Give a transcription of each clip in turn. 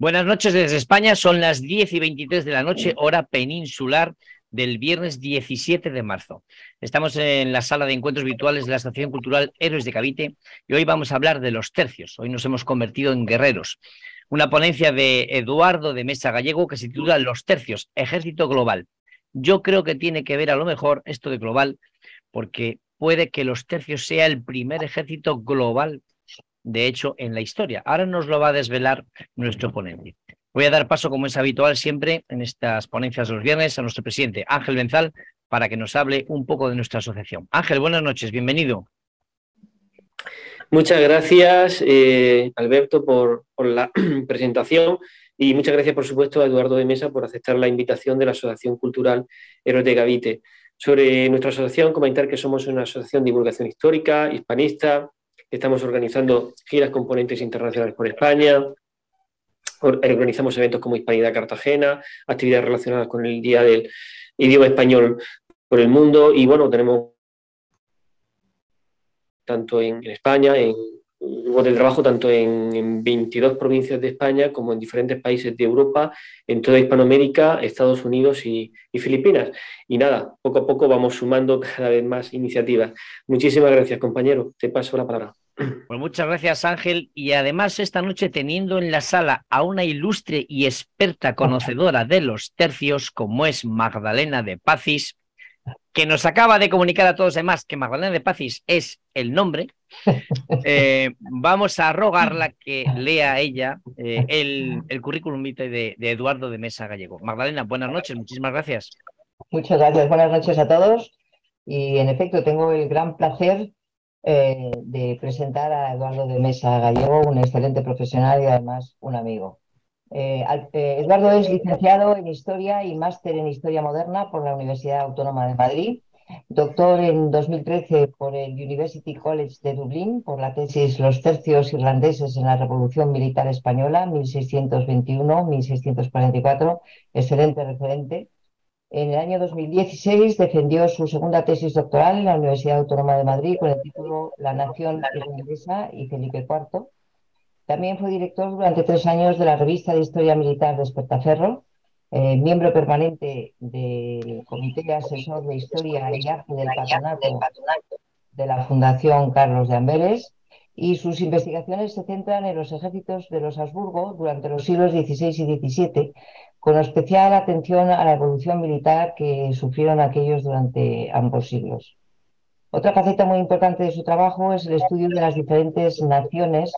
Buenas noches desde España, son las 10 y 23 de la noche, hora peninsular del viernes 17 de marzo. Estamos en la sala de encuentros virtuales de la Asociación Cultural Héroes de Cavite y hoy vamos a hablar de los tercios. Hoy nos hemos convertido en guerreros. Una ponencia de Eduardo de Mesa Gallego que se titula Los tercios, ejército global. Yo creo que tiene que ver a lo mejor esto de global porque puede que los tercios sea el primer ejército global de hecho, en la historia. Ahora nos lo va a desvelar nuestro ponente. Voy a dar paso, como es habitual siempre en estas ponencias de los viernes, a nuestro presidente Ángel Benzal para que nos hable un poco de nuestra asociación. Ángel, buenas noches, bienvenido. Muchas gracias, eh, Alberto, por, la presentación y muchas gracias, por supuesto, a Eduardo de Mesa por aceptar la invitación de la Asociación Cultural Héroes Sobre nuestra asociación, comentar que somos una asociación de divulgación histórica, hispanista, estamos organizando giras componentes internacionales por España, organizamos eventos como Hispanidad Cartagena, actividades relacionadas con el Día del Idioma Español por el Mundo y bueno, tenemos tanto en, España, en, del trabajo tanto en, 22 provincias de España como en diferentes países de Europa, en toda Hispanoamérica, Estados Unidos y, Filipinas. Y nada, poco a poco vamos sumando cada vez más iniciativas. Muchísimas gracias, compañero. Te paso la palabra. Pues muchas gracias, Ángel. Y además, esta noche teniendo en la sala a una ilustre y experta conocedora de los tercios, como es Magdalena de Pacis, que nos acaba de comunicar a todos demás que Magdalena de Pacis es el nombre, eh, vamos a rogarla que lea ella eh, el, currículum vitae de, de Eduardo de Mesa Gallego. Magdalena, buenas noches, muchísimas gracias. Muchas gracias, buenas noches a todos. Y en efecto, tengo el gran placer eh, de presentar a Eduardo de Mesa Gallego, un excelente profesional y además un amigo. Eh, eh, Eduardo es licenciado en Historia y máster en Historia Moderna por la Universidad Autónoma de Madrid, doctor en 2013 por el University College de Dublín por la tesis Los tercios irlandeses en la Revolución Militar Española 1621-1644, excelente referente en el año 2016 defendió su segunda tesis doctoral en la Universidad Autónoma de Madrid con el título La Nación Irlandesa y Felipe IV. También fue director durante tres años de la revista de Historia Militar de Espertaferro, eh, miembro permanente del Comité Asesor de Historia y Arte del Patronato de la Fundación Carlos de Amberes y sus investigaciones se centran en los ejércitos de los Habsburgo durante los siglos XVI y XVII, con especial atención a la evolución militar que sufrieron aquellos durante ambos siglos. Otra faceta muy importante de su trabajo es el estudio de las diferentes naciones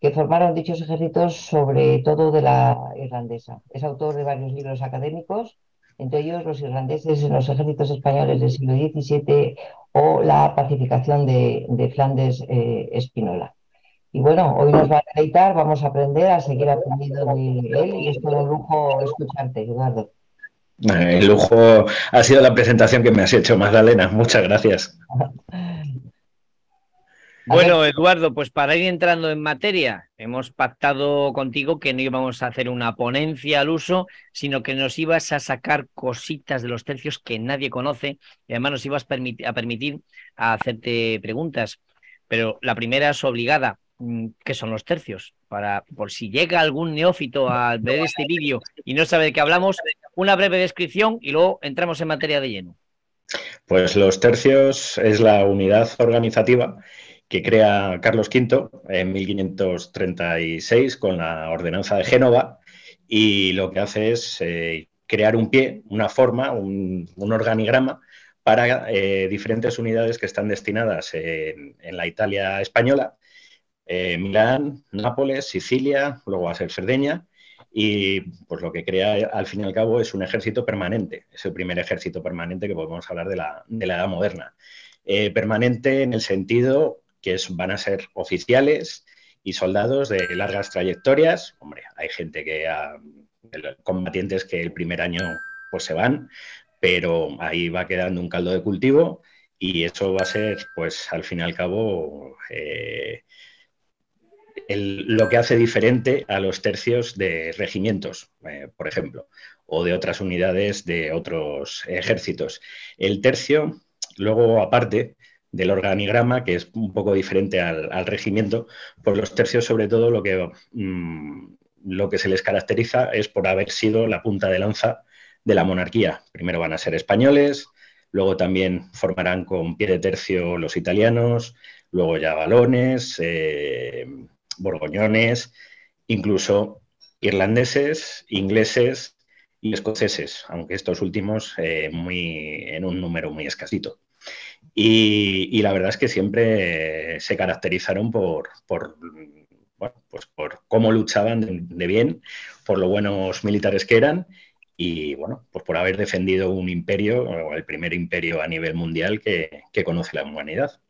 que formaron dichos ejércitos, sobre todo de la irlandesa. Es autor de varios libros académicos, entre ellos Los irlandeses en los ejércitos españoles del siglo XVII o La pacificación de, Flandes eh, Espinola. Y bueno, hoy nos va a deleitar, vamos a aprender a seguir aprendiendo de él y es todo un lujo escucharte, Eduardo. Eh, el lujo ha sido la presentación que me has hecho, Magdalena. Muchas gracias. Bueno, Eduardo, pues para ir entrando en materia, hemos pactado contigo que no íbamos a hacer una ponencia al uso, sino que nos ibas a sacar cositas de los tercios que nadie conoce y además nos ibas a permitir a hacerte preguntas. Pero la primera es obligada. Mm, que son los tercios. Para, por si llega algún neófito al ver este vídeo y no sabe de qué hablamos, una breve descripción y luego entramos en materia de lleno. Pues los tercios es la unidad organizativa que crea Carlos V en 1536 con la ordenanza de Génova y lo que hace es eh, crear un pie, una forma, un, organigrama para eh, diferentes unidades que están destinadas en la Italia española eh, Milán, Nápoles, Sicilia, luego va a ser Cerdeña, y pues lo que crea al fin y al cabo es un ejército permanente, es el primer ejército permanente que podemos hablar de la, edad moderna. Eh, permanente en el sentido que van a ser oficiales y soldados de largas trayectorias. Hombre, hay gente que combatientes que el primer año pues se van, pero ahí va quedando un caldo de cultivo y eso va a ser, pues al fin y al cabo, eh, lo que hace diferente a los tercios de regimientos, eh, por ejemplo, o de otras unidades de otros ejércitos. El tercio, luego aparte del organigrama, que es un poco diferente al, regimiento, pues los tercios sobre todo lo que, mm, lo que se les caracteriza es por haber sido la punta de lanza de la monarquía. Primero van a ser españoles, luego también formarán con pie de tercio los italianos, luego ya balones. Eh, borgoñones, incluso irlandeses, ingleses y escoceses, aunque estos últimos eh, muy, en un número muy escasito. Y, la verdad es que siempre se caracterizaron por, por, pues por cómo luchaban de, bien, por lo buenos militares que eran y bueno, pues por haber defendido un imperio, el primer imperio a nivel mundial que conoce la humanidad.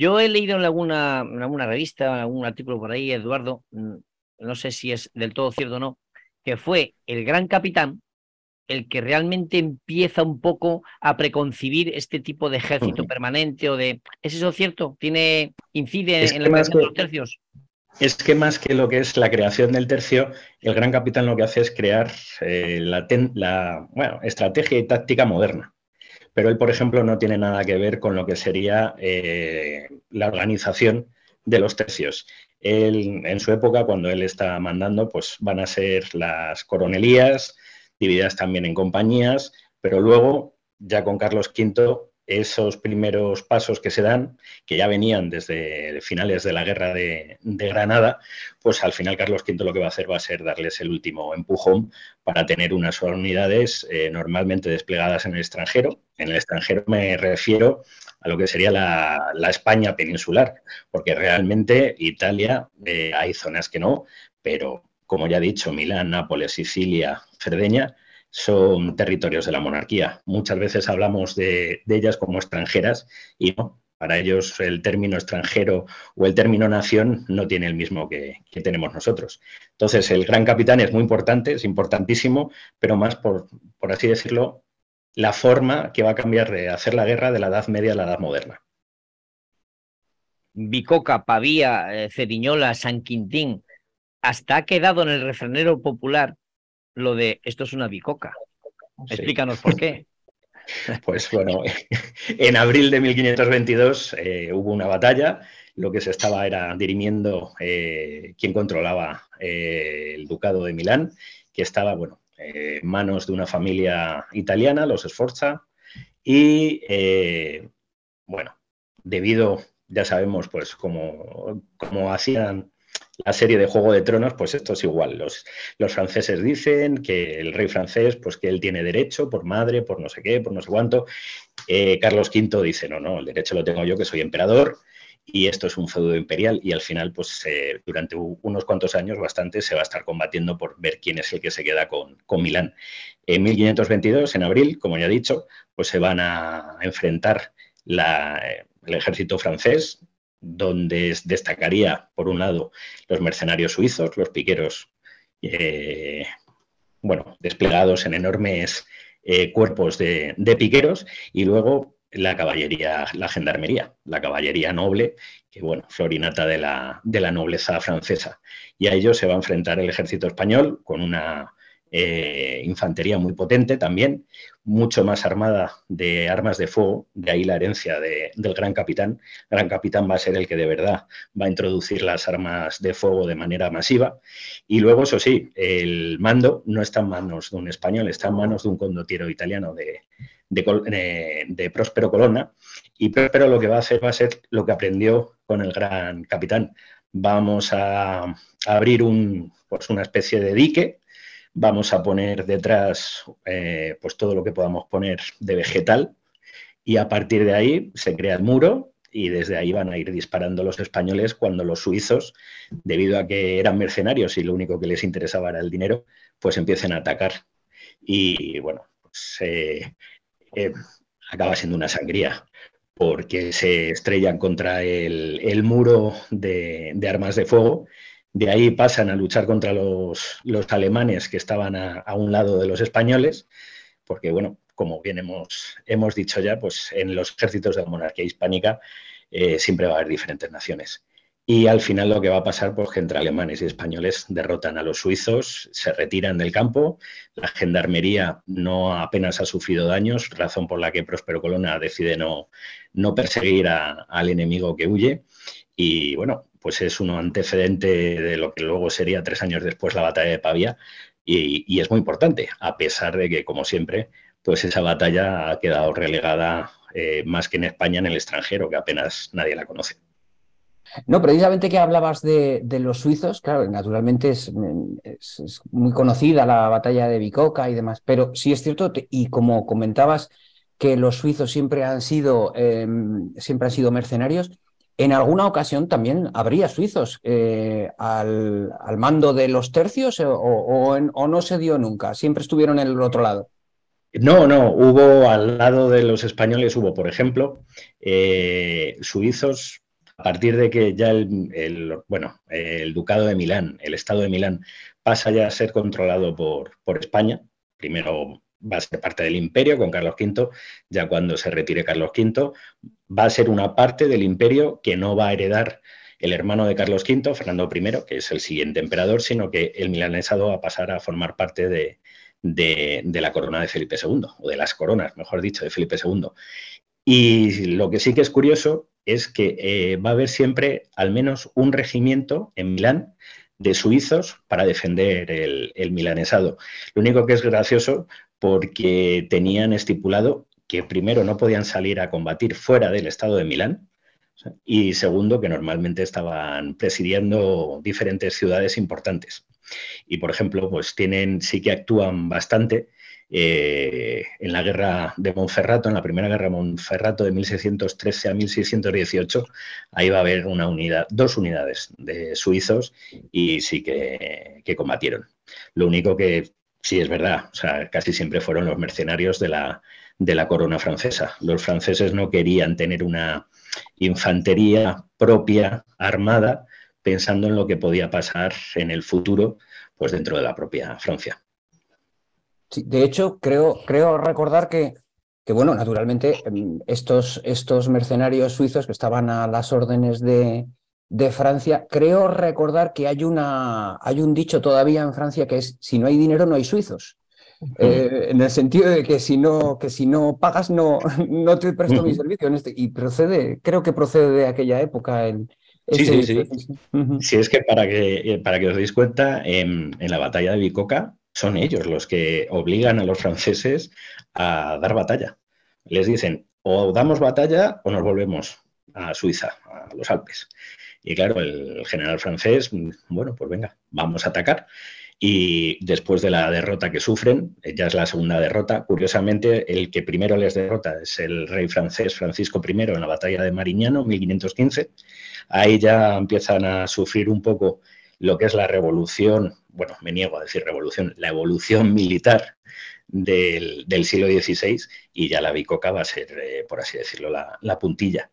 Yo he leído en alguna, revista, en algún artículo por ahí, Eduardo, mm, no sé si es del todo cierto o no, que fue el gran capitán el que realmente empieza un poco a preconcibir este tipo de ejército permanente o de... ¿Es eso cierto? ¿Tiene, ¿Incide en la creación de los tercios? Es que más que lo que es la creación del tercio, el gran capitán lo que hace es crear eh, la, la estrategia y táctica moderna pero él, por ejemplo, no tiene nada que ver con lo que sería eh, la organización de los tercios. en su época, cuando él está mandando, pues van a ser las coronelías, divididas también en compañías, pero luego, ya con Carlos V, esos primeros pasos que se dan, que ya venían desde finales de la guerra de, Granada, pues al final Carlos V lo que va a hacer va a ser darles el último empujón para tener unas unidades eh, normalmente desplegadas en el extranjero. En el extranjero me refiero a lo que sería la, España peninsular, porque realmente Italia eh, hay zonas que no, pero como ya he dicho, Milán, Nápoles, Sicilia, Cerdeña, son territorios de la monarquía. Muchas veces hablamos de, ellas como extranjeras y no, para ellos el término extranjero o el término nación no tiene el mismo que, tenemos nosotros. Entonces, el gran capitán es muy importante, es importantísimo, pero más por, así decirlo, la forma que va a cambiar de hacer la guerra de la Edad Media a la Edad Moderna. Bicoca, Pavía, eh, Ceriñola, San Quintín, hasta ha quedado en el refranero popular lo de esto es una bicoca. Explícanos por qué. Pues bueno, en abril de 1522 eh, hubo una batalla, lo que se estaba era dirimiendo eh, quién controlaba eh, el ducado de Milán, que estaba bueno, en manos de una familia italiana, los Sforza, y bueno, debido, ya sabemos, pues cómo como hacían la serie de Juego de Tronos, pues esto es igual. Los, los, franceses dicen que el rey francés, pues que él tiene derecho por madre, por no sé qué, por no sé cuánto. Eh, Carlos V dice, no, no, el derecho lo tengo yo, que soy emperador, y esto es un feudo imperial, y al final, pues eh, durante unos cuantos años, bastante, se va a estar combatiendo por ver quién es el que se queda con, Milán. En 1522, en abril, como ya he dicho, pues se van a enfrentar la, eh, el ejército francés donde destacaría, por un lado, los mercenarios suizos, los piqueros, eh, bueno, desplegados en enormes eh, cuerpos de, piqueros, y luego la caballería, la gendarmería, la caballería noble, que bueno, florinata de la, de la nobleza francesa. Y a ellos se va a enfrentar el ejército español con una eh, infantería muy potente también, mucho más armada de armas de fuego, de ahí la herencia del gran capitán. gran capitán va a ser el que de verdad va a introducir las armas de fuego de manera masiva. Y luego, eso sí, el mando no está en manos de un español, está en manos de un condotiero italiano de, Próspero Colonna. Y Próspero lo que va a hacer va a ser lo que aprendió con el gran capitán. Vamos a, abrir un, pues una especie de dique Vamos a poner detrás eh, pues todo lo que podamos poner de vegetal y a partir de ahí se crea el muro y desde ahí van a ir disparando los españoles cuando los suizos, debido a que eran mercenarios y lo único que les interesaba era el dinero, pues empiecen a atacar. Y bueno, pues, eh, eh, acaba siendo una sangría porque se estrellan contra el, muro de, armas de fuego de ahí pasan a luchar contra los, los alemanes que estaban a, un lado de los españoles, porque, bueno, como bien hemos, hemos dicho ya, pues en los ejércitos de la monarquía hispánica eh, siempre va a haber diferentes naciones. Y al final lo que va a pasar, pues que entre alemanes y españoles derrotan a los suizos, se retiran del campo, la gendarmería no apenas ha sufrido daños, razón por la que Próspero Colona decide no, no perseguir al enemigo que huye. Y bueno, pues es un antecedente de lo que luego sería tres años después la batalla de Pavia y, es muy importante, a pesar de que, como siempre, pues esa batalla ha quedado relegada eh, más que en España en el extranjero, que apenas nadie la conoce. No, precisamente que hablabas de, los suizos, claro, naturalmente es, muy conocida la batalla de Bicoca y demás, pero sí es cierto, y como comentabas, que los suizos siempre han sido, em, siempre han sido mercenarios, en alguna ocasión también habría suizos eh, al, mando de los tercios eh, o, no se dio nunca, siempre estuvieron en el otro lado. No, no, hubo al lado de los españoles, hubo, por ejemplo, eh, suizos a partir de que ya el, bueno, el ducado de Milán, el estado de Milán, pasa ya a ser controlado por, por España, primero va a ser parte del imperio con Carlos V, ya cuando se retire Carlos V, va a ser una parte del imperio que no va a heredar el hermano de Carlos V, Fernando I, que es el siguiente emperador, sino que el milanesado va a pasar a formar parte de, la corona de Felipe II, o de las coronas, mejor dicho, de Felipe II. Y lo que sí que es curioso es que eh, va a haber siempre al menos un regimiento en Milán de suizos para defender el, el milanesado. Lo único que es gracioso porque tenían estipulado que primero no podían salir a combatir fuera del estado de Milán y segundo que normalmente estaban presidiendo diferentes ciudades importantes. Y por ejemplo, pues tienen, sí que actúan bastante eh, en la guerra de Monferrato, en la primera guerra de Monferrato de 1613 a 1618, ahí va a haber una unidad, dos unidades de suizos y sí que, que combatieron. Lo único que sí es verdad, o sea, casi siempre fueron los mercenarios de la, de la corona francesa. Los franceses no querían tener una infantería propia, armada, pensando en lo que podía pasar en el futuro, pues dentro de la propia Francia. de hecho, creo, creo recordar que, que, bueno, naturalmente, em, estos, estos mercenarios suizos que estaban a las órdenes de, de Francia, creo recordar que hay, una, hay un dicho todavía en Francia que es, si no hay dinero, no hay suizos. Eh, en el sentido de que si no, que si no pagas, no, no te presto mi servicio. En este, y procede, creo que procede de aquella época Sí, sí, sí. si es que para que, eh, para que os deis cuenta, en, en, la batalla de Bicoca son ellos los que obligan a los franceses a dar batalla. Les dicen, o damos batalla o nos volvemos a Suiza, a los Alpes. Y claro, el general francés, mm, bueno, pues venga, vamos a atacar y después de la derrota que sufren, eh, ya es la segunda derrota, curiosamente el que primero les derrota es el rey francés Francisco I en la batalla de Marignano, 1515, ahí ya empiezan a sufrir un poco lo que es la revolución, bueno, me niego a decir revolución, la evolución militar del, siglo XVI y ya la bicoca va a ser, eh, por así decirlo, la, la puntilla.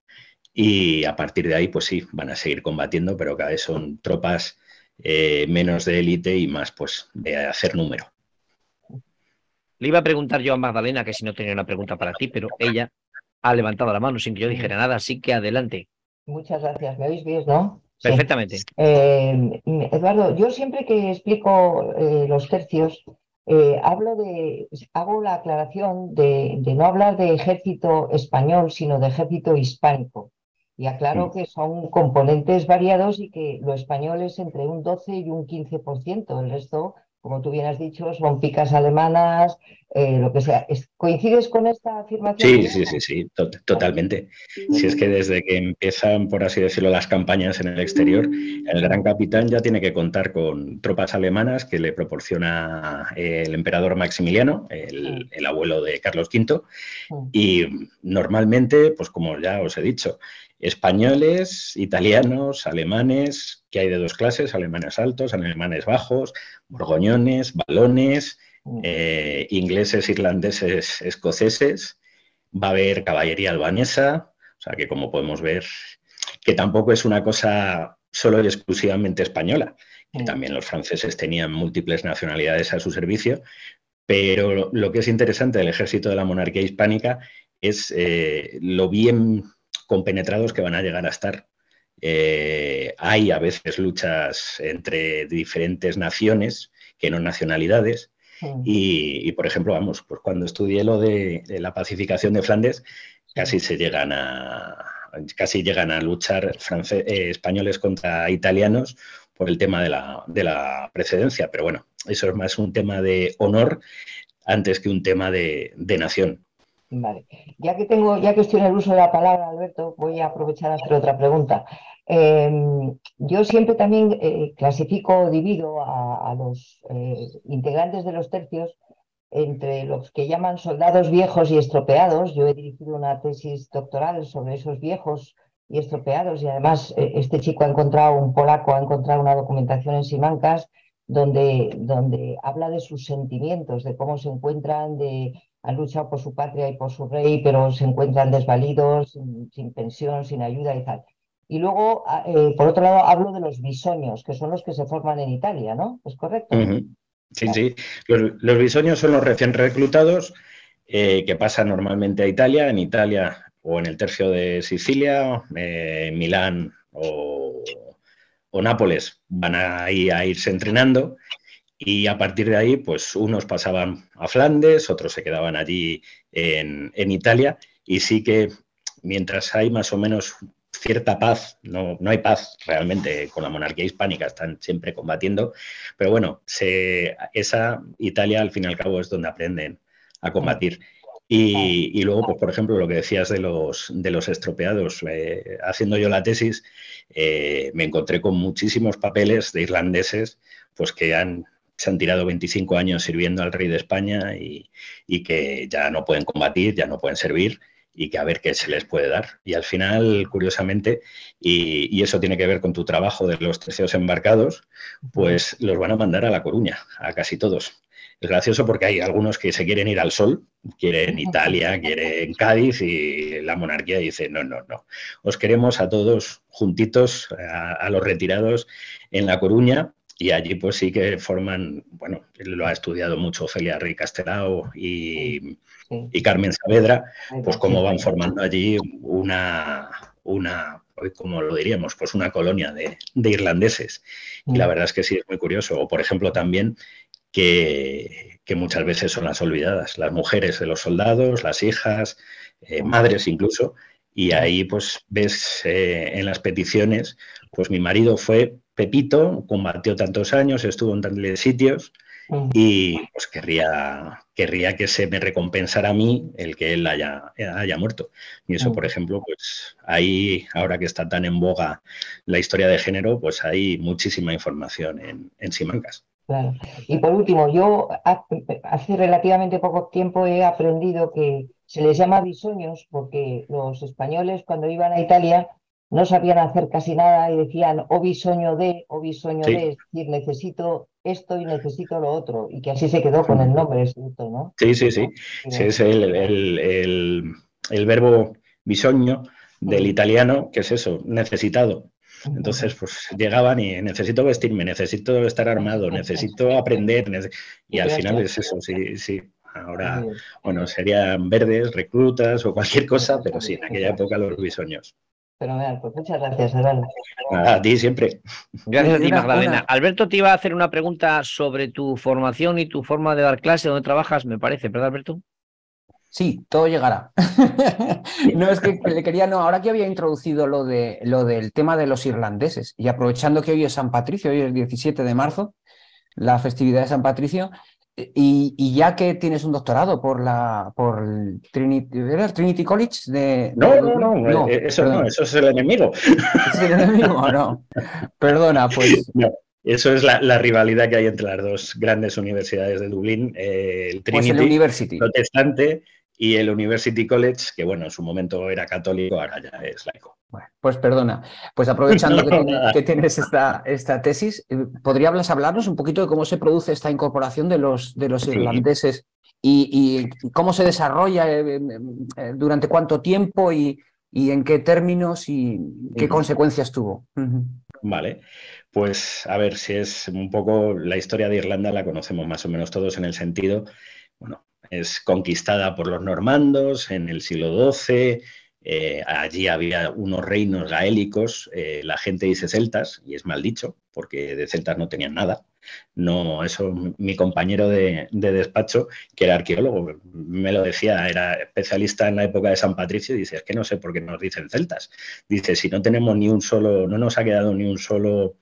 Y a partir de ahí, pues sí, van a seguir combatiendo, pero cada vez son tropas eh, menos de élite y más pues de hacer número. Le iba a preguntar yo a Magdalena, que si no tenía una pregunta para ti, pero ella ha levantado la mano sin que yo dijera nada, así que adelante. Muchas gracias. ¿Me oís bien, no? Perfectamente. Eh, Eduardo, yo siempre que explico eh, los tercios, hablo de, hago la aclaración de, no hablar de ejército español, sino de ejército hispánico. Y aclaro que son componentes variados y que lo español es entre un 12 y un 15%. El resto, como tú bien has dicho, son picas alemanas, eh, lo que sea. ¿Coincides con esta afirmación? Sí, sí, sí, sí, totalmente. Si es que desde que empiezan, por así decirlo, las campañas en el exterior, el gran capitán ya tiene que contar con tropas alemanas que le proporciona eh, el emperador Maximiliano, el, el abuelo de Carlos V, y normalmente, pues como ya os he dicho, españoles, italianos, alemanes, que hay de dos clases, alemanes altos, alemanes bajos, borgoñones, balones, mm. eh, ingleses, irlandeses, escoceses, va a haber caballería albanesa, o sea que como podemos ver, que tampoco es una cosa solo y exclusivamente española, que mm. también los franceses tenían múltiples nacionalidades a su servicio, pero lo que es interesante del ejército de la monarquía hispánica es eh, lo bien compenetrados que van a llegar a estar. Eh, hay a veces luchas entre diferentes naciones, que no nacionalidades, y, por ejemplo, vamos, pues cuando estudié lo de, la pacificación de Flandes, casi se llegan a casi llegan a luchar eh, españoles contra italianos por el tema de la, precedencia, pero bueno, eso es más un tema de honor antes que un tema de nación. Vale. Ya que tengo, ya que estoy en el uso de la palabra, Alberto, voy a aprovechar a hacer otra pregunta. Em, yo siempre también eh, clasifico o divido a, los eh, integrantes de los tercios entre los que llaman soldados viejos y estropeados. Yo he dirigido una tesis doctoral sobre esos viejos y estropeados y además eh, este chico ha encontrado, un polaco ha encontrado una documentación en Simancas donde, donde habla de sus sentimientos, de cómo se encuentran, de han luchado por su patria y por su rey, pero se encuentran desvalidos, sin, pensión, sin ayuda y tal. Y luego, ah, eh, por otro lado, hablo de los bisoños, que son los que se forman en Italia, ¿no? ¿Es correcto? Sí, sí. Los, bisoños son los recién reclutados eh, que pasan normalmente a Italia, en Italia o en el tercio de Sicilia, eh, en Milán o, o, Nápoles. Van ahí a irse entrenando y a partir de ahí, pues unos pasaban a Flandes, otros se quedaban allí en, Italia. Y sí que mientras hay más o menos cierta paz, no, no, hay paz realmente con la monarquía hispánica, están siempre combatiendo, pero bueno, esa Italia al fin y al cabo es donde aprenden a combatir. Y, luego, pues, por ejemplo, lo que decías de los, de los estropeados, eh, haciendo yo la tesis, eh, me encontré con muchísimos papeles de irlandeses pues, que han se han tirado 25 años sirviendo al rey de España y, que ya no pueden combatir, ya no pueden servir y que a ver qué se les puede dar. Y al final, curiosamente, y, eso tiene que ver con tu trabajo de los terceros embarcados, pues los van a mandar a La Coruña, a casi todos. Es gracioso porque hay algunos que se quieren ir al sol, quieren Italia, quieren Cádiz y la monarquía dice, no, no, no, os queremos a todos juntitos, a los retirados en La Coruña, y allí pues sí que forman, bueno, lo ha estudiado mucho Celia Rey y, y Carmen Saavedra, pues cómo van formando allí una, una como lo diríamos, pues una colonia de, irlandeses. Y la mm. verdad es que sí, es muy curioso. O por ejemplo también que, muchas veces son las olvidadas, las mujeres de los soldados, las hijas, eh, madres incluso, y ahí pues ves eh, en las peticiones, pues mi marido fue Pepito, combatió tantos años, estuvo en tantos sitios y pues querría, querría que se me recompensara a mí el que él haya, muerto. Y eso, por ejemplo, pues ahí, ahora que está tan en boga la historia de género, pues hay muchísima información en, Simancas. Y por último, yo hace relativamente poco tiempo he aprendido que se les llama bisoños porque los españoles cuando iban a Italia no sabían hacer casi nada y decían o oh, bisoño de, o oh, bisoño de, es decir, necesito esto y necesito lo otro, y que así se quedó con el nombre, ¿no? Sí, sí, sí, es el, verbo bisoño del mm. italiano, que es eso, necesitado. Entonces, pues llegaban y necesito vestirme, necesito estar armado, necesito aprender. y al final es eso, sí, sí. Ahora, bueno, serían verdes, reclutas o cualquier cosa, pero sí, en aquella época los bisoños. Fenomenal, pues muchas gracias, Adán. A ti siempre. Gracias a ti, Magdalena. Alberto te iba a hacer una pregunta sobre tu formación y tu forma de dar clase, donde trabajas, me parece, ¿verdad, Alberto? Sí, todo llegará. no es que le quería, no, ahora que había introducido lo, de, lo del tema de los irlandeses y aprovechando que hoy es San Patricio, hoy es 17 de marzo, la festividad de San Patricio, y, ya que tienes un doctorado por la por el Trinity, College de, no, no, no, eh, eso no, eso es el enemigo. Es el enemigo, no. Perdona, pues. eso es la, rivalidad que hay entre las dos grandes universidades de Dublín, eh, pues el Trinity protestante y el University College, que bueno, en su momento era católico, ahora ya es laico pues perdona, pues aprovechando que, tienes, esta, esta, tesis, eh, ¿podrías hablarnos un poquito de cómo se produce esta incorporación de los, irlandeses y, cómo se desarrolla, eh, eh, durante cuánto tiempo y, en qué términos y qué consecuencias tuvo? Vale, pues a ver si es un poco la historia de Irlanda, la conocemos más o menos todos en el sentido, bueno, es conquistada por los normandos en el siglo XII eh, allí había unos reinos gaélicos, eh, la gente dice celtas, y es mal dicho, porque de celtas no tenían nada. No, eso mi compañero de, despacho, que era arqueólogo, me lo decía, era especialista en la época de San Patricio, y dice, es que no sé por qué nos dicen celtas. Dice, si no tenemos ni un solo, no nos ha quedado ni un solo,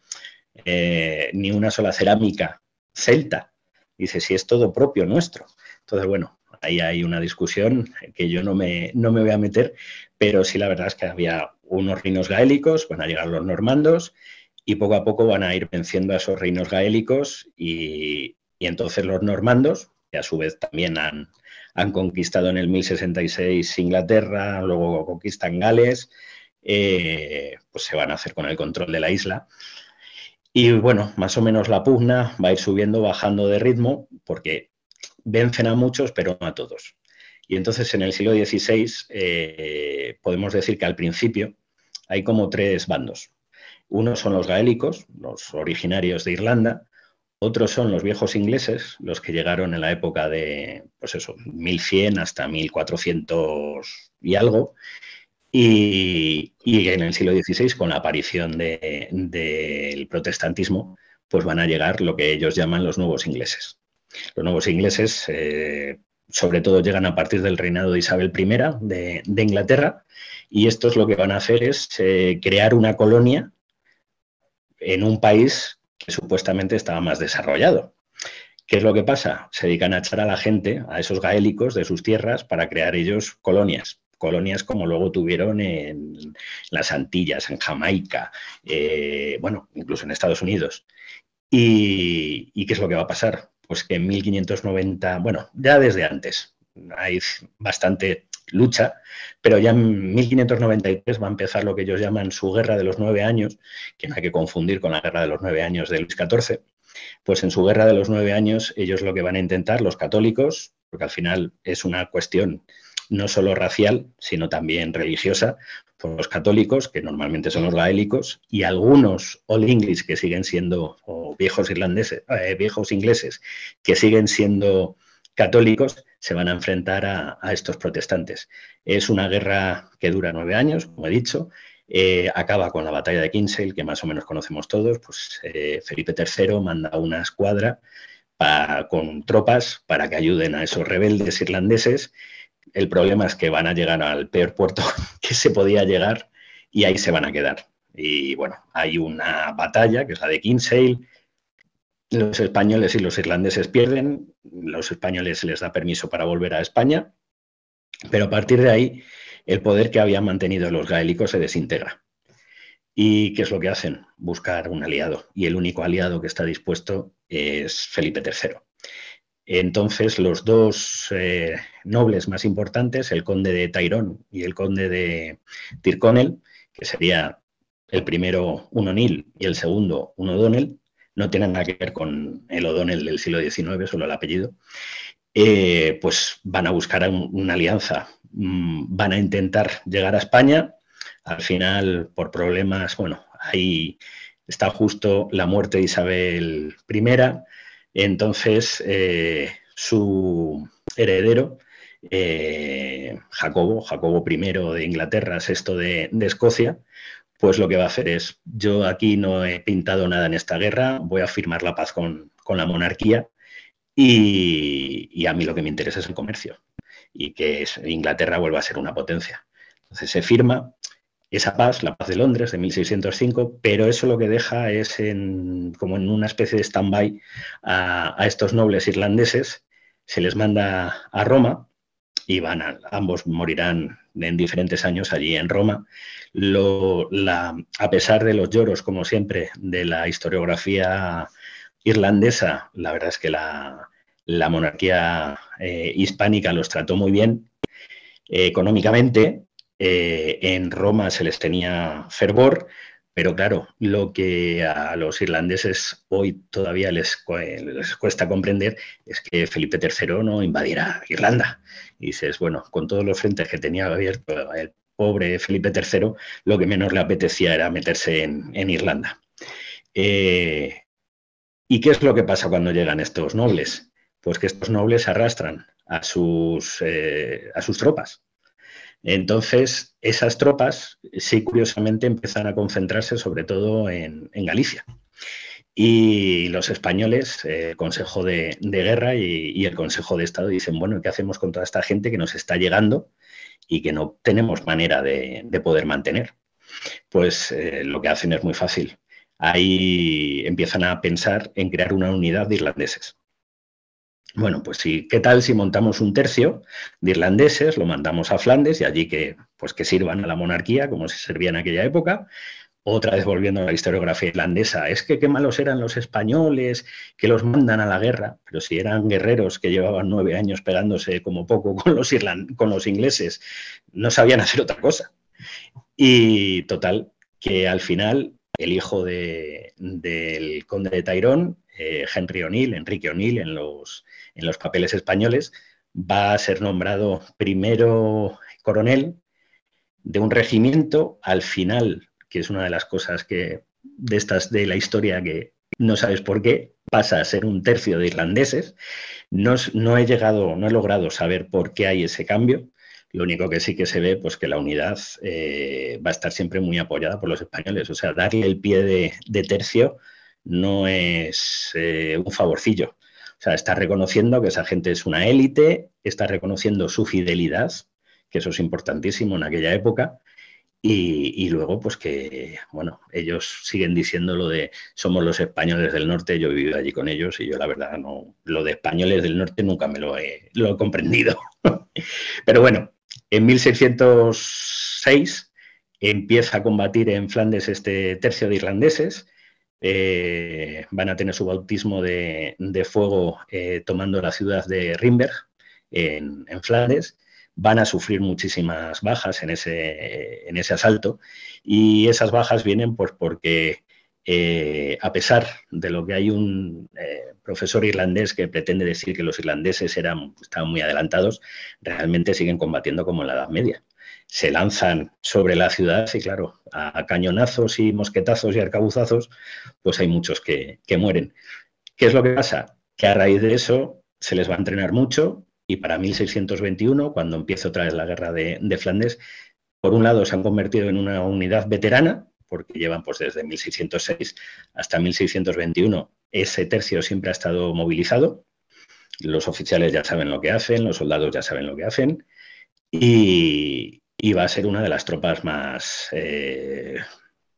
eh, ni una sola cerámica celta. Dice, si es todo propio nuestro. Entonces, bueno, ahí hay una discusión que yo no me, no me voy a meter, pero sí la verdad es que había unos reinos gaélicos, van a llegar los normandos y poco a poco van a ir venciendo a esos reinos gaélicos y, entonces los normandos, que a su vez también han, conquistado en el 1066 Inglaterra, luego conquistan Gales, eh, pues se van a hacer con el control de la isla. Y bueno, más o menos la pugna va a ir subiendo, bajando de ritmo, porque vencen a muchos, pero no a todos. Y entonces en el siglo XVI eh, podemos decir que al principio hay como tres bandos. Uno son los gaélicos, los originarios de Irlanda, otros son los viejos ingleses, los que llegaron en la época de, pues eso, 1100 hasta 1400 y algo, y, en el siglo XVI, con la aparición del protestantismo, pues van a llegar lo que ellos llaman los nuevos ingleses. Los nuevos ingleses, eh, sobre todo llegan a partir del reinado de Isabel I de, Inglaterra, y estos lo que van a hacer es eh, crear una colonia en un país que supuestamente estaba más desarrollado. ¿Qué es lo que pasa? Se dedican a echar a la gente, a esos gaélicos de sus tierras, para crear ellos colonias. Colonias como luego tuvieron en las Antillas, en Jamaica, eh, bueno, incluso en Estados Unidos. ¿Y qué es lo que va a pasar? pues que en 1590, bueno, ya desde antes, hay bastante lucha, pero ya en 1593 va a empezar lo que ellos llaman su guerra de los nueve años, que no hay que confundir con la guerra de los nueve años de Luis XIV, pues en su guerra de los nueve años ellos lo que van a intentar, los católicos, porque al final es una cuestión no solo racial, sino también religiosa, por los católicos, que normalmente son los gaélicos, y algunos All English que siguen siendo, o viejos irlandeses, eh, viejos ingleses, que siguen siendo católicos, se van a enfrentar a, estos protestantes. Es una guerra que dura nueve años, como he dicho, eh, acaba con la batalla de Kinsale, que más o menos conocemos todos, pues eh, Felipe III manda una escuadra con tropas para que ayuden a esos rebeldes irlandeses el problema es que van a llegar al peor puerto que se podía llegar y ahí se van a quedar. Y bueno, hay una batalla que es la de Kinsale. Los españoles y los irlandeses pierden. Los españoles les da permiso para volver a España. Pero a partir de ahí, el poder que habían mantenido los gaélicos se desintegra. ¿Y qué es lo que hacen? Buscar un aliado. Y el único aliado que está dispuesto es Felipe III. Entonces, los dos eh, nobles más importantes, el conde de Tairón y el conde de Tirconel, que sería el primero un O'Neill y el segundo un O'Donnell, no tienen nada que ver con el O'Donnell del siglo XIX, solo el apellido, eh, pues van a buscar una alianza, mm, van a intentar llegar a España, al final por problemas, bueno, ahí está justo la muerte de Isabel I, entonces, eh, su heredero, eh, Jacobo, Jacobo I de Inglaterra, sexto de, de Escocia, pues lo que va a hacer es, yo aquí no he pintado nada en esta guerra, voy a firmar la paz con, la monarquía y, y, a mí lo que me interesa es el comercio y que Inglaterra vuelva a ser una potencia. Entonces se firma, esa paz, la paz de Londres de 1605, pero eso lo que deja es como en una especie de stand-by a, estos nobles irlandeses, se les manda a Roma y van ambos morirán en diferentes años allí en Roma. la, a pesar de los lloros, como siempre, de la historiografía irlandesa, la verdad es que la, monarquía eh, hispánica los trató muy bien eh, económicamente, eh, en Roma se les tenía fervor, pero claro, lo que a los irlandeses hoy todavía les, cuesta comprender es que Felipe III no invadiera Irlanda. Y dices, bueno, con todos los frentes que tenía abierto el pobre Felipe III, lo que menos le apetecía era meterse en, Irlanda. Eh, ¿Y qué es lo que pasa cuando llegan estos nobles? Pues que estos nobles arrastran a sus, eh, a sus tropas. Entonces, esas tropas sí, curiosamente, empiezan a concentrarse sobre todo en, Galicia. Y los españoles, el Consejo de, Guerra y, el Consejo de Estado dicen, bueno, ¿qué hacemos con toda esta gente que nos está llegando y que no tenemos manera de, poder mantener? Pues eh, lo que hacen es muy fácil. Ahí empiezan a pensar en crear una unidad de irlandeses. Bueno, pues sí, ¿qué tal si montamos un tercio de irlandeses, lo mandamos a Flandes y allí que, pues que sirvan a la monarquía como se servía en aquella época? Otra vez volviendo a la historiografía irlandesa, es que qué malos eran los españoles que los mandan a la guerra, pero si eran guerreros que llevaban nueve años esperándose como poco con los, irland con los ingleses, no sabían hacer otra cosa. Y total, que al final el hijo del conde de Tyrone, eh, Henry O'Neill, Enrique O'Neill en los, en los papeles españoles, va a ser nombrado primero coronel de un regimiento al final, que es una de las cosas que de estas de la historia que no sabes por qué, pasa a ser un tercio de irlandeses. No, he llegado, no he logrado saber por qué hay ese cambio. Lo único que sí que se ve, pues que la unidad eh, va a estar siempre muy apoyada por los españoles. O sea, darle el pie de, tercio no es eh, un favorcillo sea, está reconociendo que esa gente es una élite, está reconociendo su fidelidad, que eso es importantísimo en aquella época, y, luego, pues que, bueno, ellos siguen diciendo lo de somos los españoles del norte, yo he vivido allí con ellos y yo la verdad no, lo de españoles del norte nunca me lo he, lo he comprendido. Pero bueno, en 1606 empieza a combatir en Flandes este tercio de irlandeses eh, van a tener su bautismo de, fuego eh, tomando la ciudad de Rimberg, en, Flandes, van a sufrir muchísimas bajas en ese, en ese asalto y esas bajas vienen pues, porque eh, a pesar de lo que hay un profesor irlandés que pretende decir que los irlandeses eran, estaban muy adelantados, realmente siguen combatiendo como en la Edad Media se lanzan sobre la ciudad y claro, a, cañonazos y mosquetazos y arcabuzazos, pues hay muchos que, mueren. ¿Qué es lo que pasa? Que a raíz de eso se les va a entrenar mucho y para 1621, cuando empieza otra vez la guerra de, Flandes, por un lado se han convertido en una unidad veterana, porque llevan pues, desde 1606 hasta 1621, ese tercio siempre ha estado movilizado, los oficiales ya saben lo que hacen, los soldados ya saben lo que hacen, y, y va a ser una de las tropas más, eh,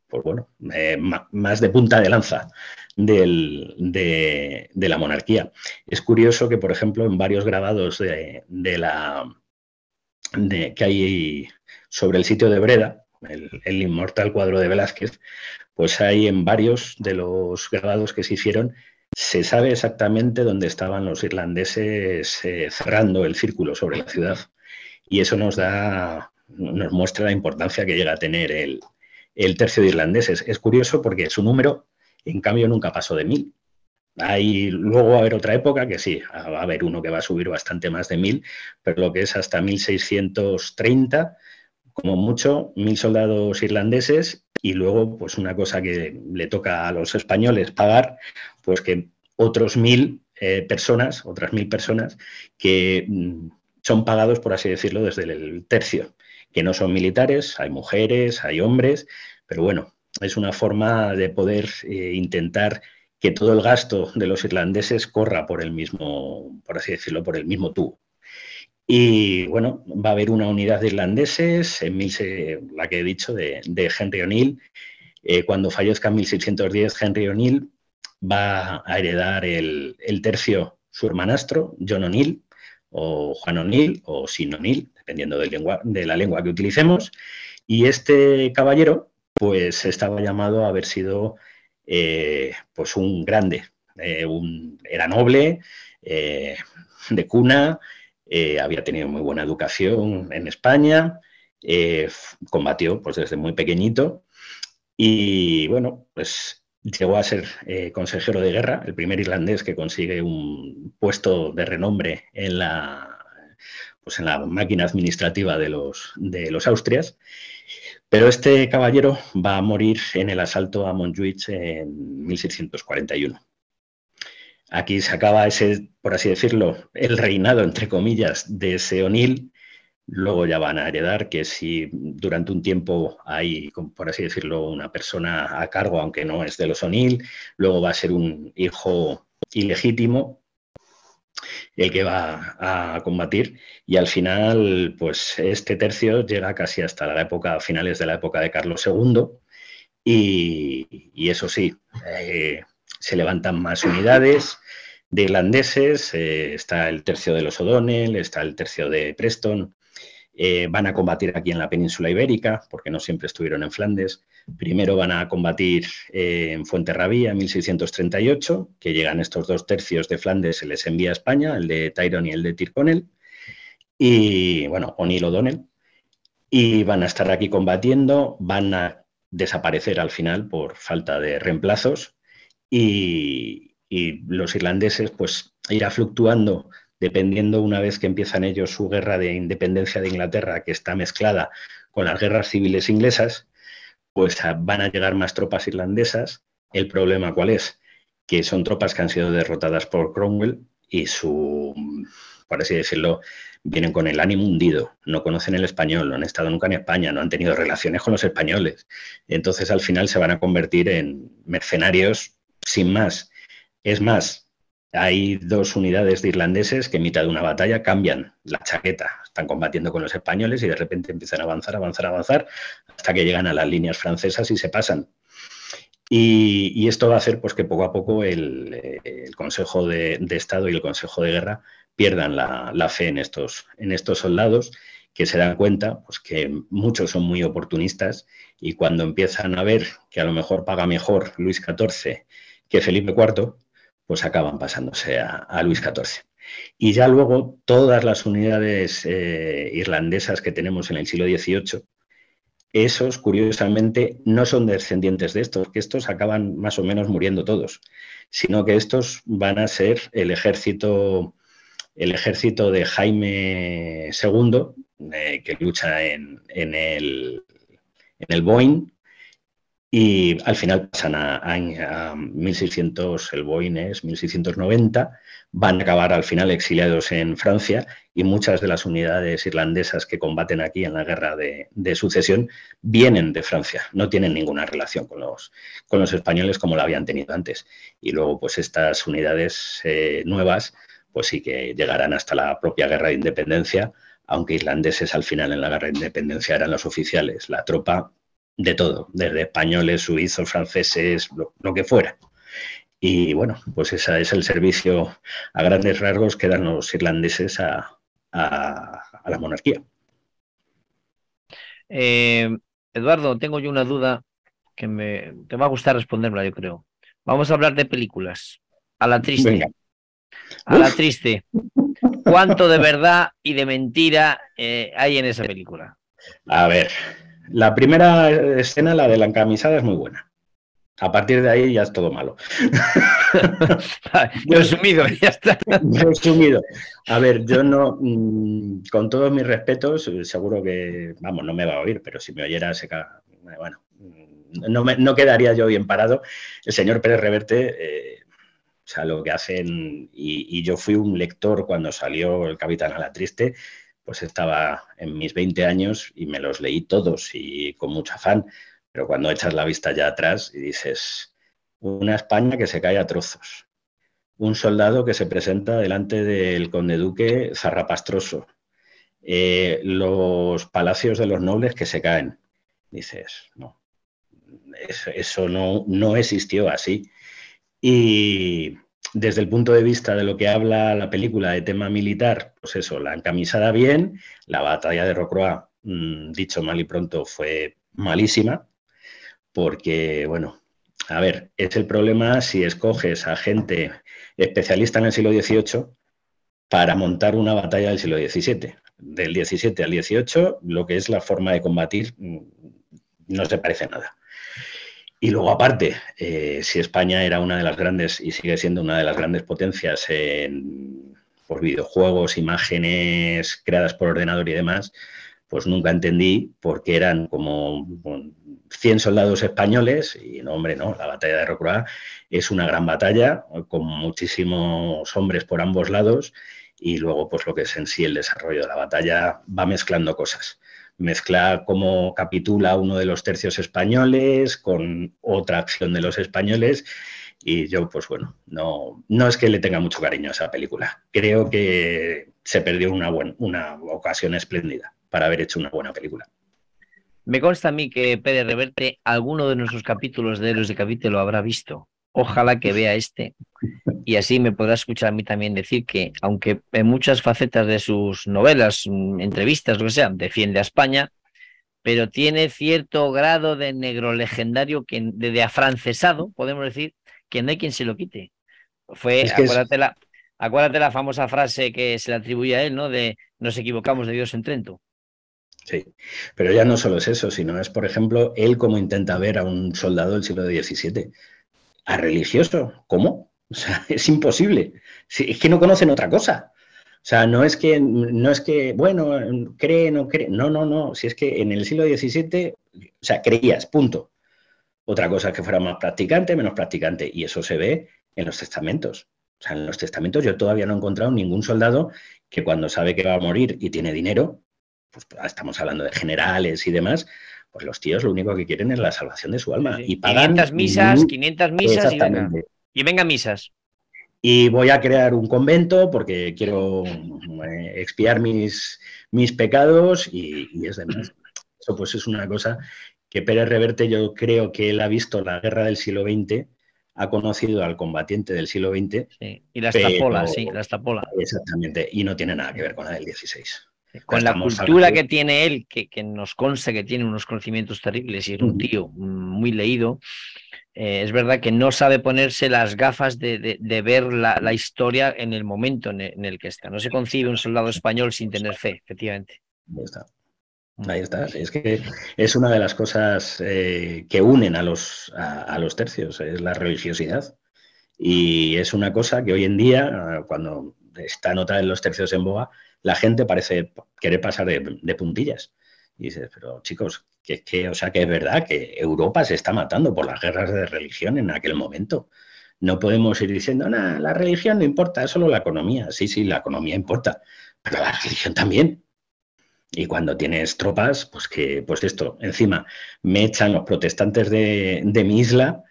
pues bueno, eh, más de punta de lanza de, la monarquía. Es curioso que, por ejemplo, en varios grabados de, que hay sobre el sitio de Breda, el, inmortal cuadro de Velázquez, pues hay en varios de los grabados que se hicieron, se sabe exactamente dónde estaban los irlandeses eh, cerrando el círculo sobre la ciudad. Y eso nos da nos muestra la importancia que llega a tener el, tercio de irlandeses. Es curioso porque su número, en cambio, nunca pasó de mil. ahí luego va a haber otra época que sí, ah, va a haber uno que va a subir bastante más de mil, pero lo que es hasta 1630, como mucho, mil soldados irlandeses y luego, pues una cosa que le toca a los españoles pagar, pues que otros mil eh, personas, otras mil personas que mm, son pagados, por así decirlo, desde el tercio que no son militares, hay mujeres, hay hombres, pero bueno, es una forma de poder eh, intentar que todo el gasto de los irlandeses corra por el mismo, por así decirlo, por el mismo tubo. Y bueno, va a haber una unidad de irlandeses, en mil, la que he dicho, de, Henry O'Neill. Eh, cuando fallezca en 1610, Henry O'Neill va a heredar el tercio su hermanastro, John O'Neill, o Juan O'Neill, o Sin O'Neill dependiendo de, la lengua que utilicemos. Y este caballero, pues estaba llamado a haber sido eh, pues un grande, eh, era noble, eh, de cuna, había tenido muy buena educación en España, combatió pues desde muy pequeñito y bueno, pues llegó a ser consejero de guerra, el primer irlandés que consigue un puesto de renombre en la pues en la máquina administrativa de los, de los Austrias. Pero este caballero va a morir en el asalto a Montjuich en 1641. Aquí se acaba ese, por así decirlo, el reinado, entre comillas, de ese O'Neill. Luego ya van a heredar que si durante un tiempo hay, por así decirlo, una persona a cargo, aunque no es de los O'Neill, luego va a ser un hijo ilegítimo el que va a combatir. Y al final, pues este tercio llega casi hasta la época, finales de la época de Carlos II. Y, eso sí, eh, se levantan más unidades de irlandeses, eh, está el tercio de los O'Donnell, está el tercio de Preston, eh, van a combatir aquí en la península ibérica, porque no siempre estuvieron en Flandes. Primero van a combatir eh, en Fuenterrabía en 1638, que llegan estos dos tercios de Flandes, se les envía a España, el de Tyrone y el de Tyrconnell, y bueno, O'Neill O'Donnell, y van a estar aquí combatiendo, van a desaparecer al final por falta de reemplazos, y, y los irlandeses pues irá fluctuando dependiendo una vez que empiezan ellos su guerra de independencia de Inglaterra, que está mezclada con las guerras civiles inglesas, pues van a llegar más tropas irlandesas. El problema cuál es? Que son tropas que han sido derrotadas por Cromwell y su, por así decirlo, vienen con el ánimo hundido, no conocen el español, no han estado nunca en España, no han tenido relaciones con los españoles. Entonces al final se van a convertir en mercenarios sin más. Es más, hay dos unidades de irlandeses que en mitad de una batalla cambian la chaqueta. Están combatiendo con los españoles y de repente empiezan a avanzar, avanzar, avanzar, hasta que llegan a las líneas francesas y se pasan. Y, esto va a hacer pues, que poco a poco el, Consejo de, Estado y el Consejo de Guerra pierdan la, fe en estos, en estos soldados que se dan cuenta pues, que muchos son muy oportunistas y cuando empiezan a ver que a lo mejor paga mejor Luis XIV que Felipe IV, pues acaban pasándose a, Luis XIV. Y ya luego todas las unidades eh, irlandesas que tenemos en el siglo XVIII, esos curiosamente no son descendientes de estos, que estos acaban más o menos muriendo todos, sino que estos van a ser el ejército, el ejército de Jaime II, eh, que lucha en, en, el, Boeing, y al final pasan a, 1600, el boines 1690, van a acabar al final exiliados en Francia y muchas de las unidades irlandesas que combaten aquí en la guerra de, sucesión vienen de Francia, no tienen ninguna relación con los, con los, españoles como la habían tenido antes. Y luego pues estas unidades eh, nuevas pues sí que llegarán hasta la propia guerra de independencia, aunque irlandeses al final en la guerra de independencia eran los oficiales, la tropa de todo, desde españoles, suizos, franceses, lo, que fuera. Y bueno, pues ese es el servicio a grandes rasgos que dan los irlandeses a, a, la monarquía. Eh, Eduardo, tengo yo una duda que me, va a gustar responderla, yo creo. Vamos a hablar de películas. A la triste. A la triste. ¿Cuánto de verdad y de mentira eh, hay en esa película? A ver, la primera escena, la de la encamisada, es muy buena. A partir de ahí ya es todo malo. sumido, ya está. Resumido. A ver, yo no, mm, con todos mis respetos, seguro que, vamos, no me va a oír, pero si me oyera se Bueno, mm, no, me, quedaría yo bien parado. El señor Pérez Reverte, eh, o sea, lo que hacen, y, y, yo fui un lector cuando salió El Capitán a la Triste, pues estaba en mis 20 años y me los leí todos y con mucho afán, pero cuando echas la vista ya atrás y dices, una España que se cae a trozos, un soldado que se presenta delante del conde duque zarrapastroso, eh, los palacios de los nobles que se caen. Dices, no, eso, no, no existió así. Y, desde el punto de vista de lo que habla la película de tema militar, pues eso, la encamisada bien, la batalla de Rocroa, mm, dicho mal y pronto, fue malísima, porque, bueno, a ver, es el problema si escoges a gente especialista en el siglo XVIII para montar una batalla del siglo XVII. Del XVII al XVIII, lo que es la forma de combatir mm, no se parece nada. Y luego, aparte, eh, si España era una de las grandes y sigue siendo una de las grandes potencias en pues, videojuegos, imágenes creadas por ordenador y demás, pues nunca entendí por qué eran como 100 soldados españoles, y no, hombre, no, la batalla de Rocroá es una gran batalla con muchísimos hombres por ambos lados, y luego, pues lo que es en sí el desarrollo de la batalla va mezclando cosas mezcla cómo capitula uno de los tercios españoles con otra acción de los españoles. Y yo, pues bueno, no, no es que le tenga mucho cariño a esa película. Creo que se perdió una, buena una ocasión espléndida para haber hecho una buena película. Me consta a mí que Pérez Reverte alguno de nuestros capítulos de Héroes de lo habrá visto ojalá que vea este. Y así me podrá escuchar a mí también decir que, aunque en muchas facetas de sus novelas, mm, entrevistas, lo que sea, defiende a España, pero tiene cierto grado de negro legendario, que, de, afrancesado, podemos decir, que no hay quien se lo quite. Fue, acuérdate, la, acuérdate la famosa frase que se le atribuye a él, ¿no? De nos equivocamos de Dios en Trento. Sí, pero ya no solo es eso, sino es, por ejemplo, él como intenta ver a un soldado del siglo XVII a religioso. ¿Cómo? O sea, es imposible. Es que no conocen otra cosa. O sea, no es que, no es que, bueno, cree, no cree. No, no, no. Si es que en el siglo XVII, o sea, creías, punto. Otra cosa es que fuera más practicante, menos practicante. Y eso se ve en los testamentos. O sea, en los testamentos yo todavía no he encontrado ningún soldado que cuando sabe que va a morir y tiene dinero, pues estamos hablando de generales y demás, pues los tíos lo único que quieren es la salvación de su alma. Y pagan 500 misas, 500 misas y venga, misas y voy a crear un convento porque quiero eh, expiar mis, mis pecados y, es demás. Eso pues es una cosa que Pérez Reverte yo creo que él ha visto la guerra del siglo XX, ha conocido al combatiente del siglo XX. y la estapola, sí, la estapola. Exactamente, y no tiene nada que ver con la del XVI con la cultura que tiene él, que, nos consta que tiene unos conocimientos terribles y es un mm. tío mm, muy leído, eh, es verdad que no sabe ponerse las gafas de, ver la, historia en el momento e, en el, que está. No se concibe un soldado español sin tener fe, efectivamente. Ahí está. Mm. Ahí está. Es que es una de las cosas eh, que unen a los, a, los tercios, es la religiosidad. Y es una cosa que hoy en día, cuando están otra vez los tercios en boga, la gente parece querer pasar de, puntillas. Y dices, pero chicos, que, que, o sea, que es verdad que Europa se está matando por las guerras de religión en aquel momento. No podemos ir diciendo, nada, la religión no importa, es solo la economía. Sí, sí, la economía importa, pero la religión también. Y cuando tienes tropas, pues que, pues esto, encima me echan los protestantes de, de mi isla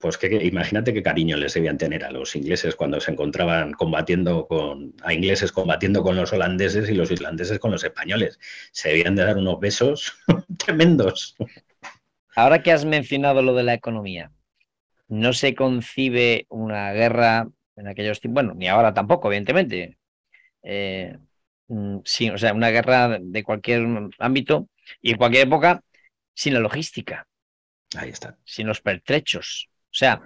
pues que, imagínate qué cariño les debían tener a los ingleses cuando se encontraban combatiendo con, a ingleses combatiendo con los holandeses y los islandeses con los españoles. Se debían de dar unos besos tremendos. Ahora que has mencionado lo de la economía, no se concibe una guerra en aquellos tiempos, bueno, ni ahora tampoco, evidentemente. Eh, mm, o sea, una guerra de cualquier ámbito y en cualquier época sin la logística. Ahí está. Sin los pertrechos, o sea,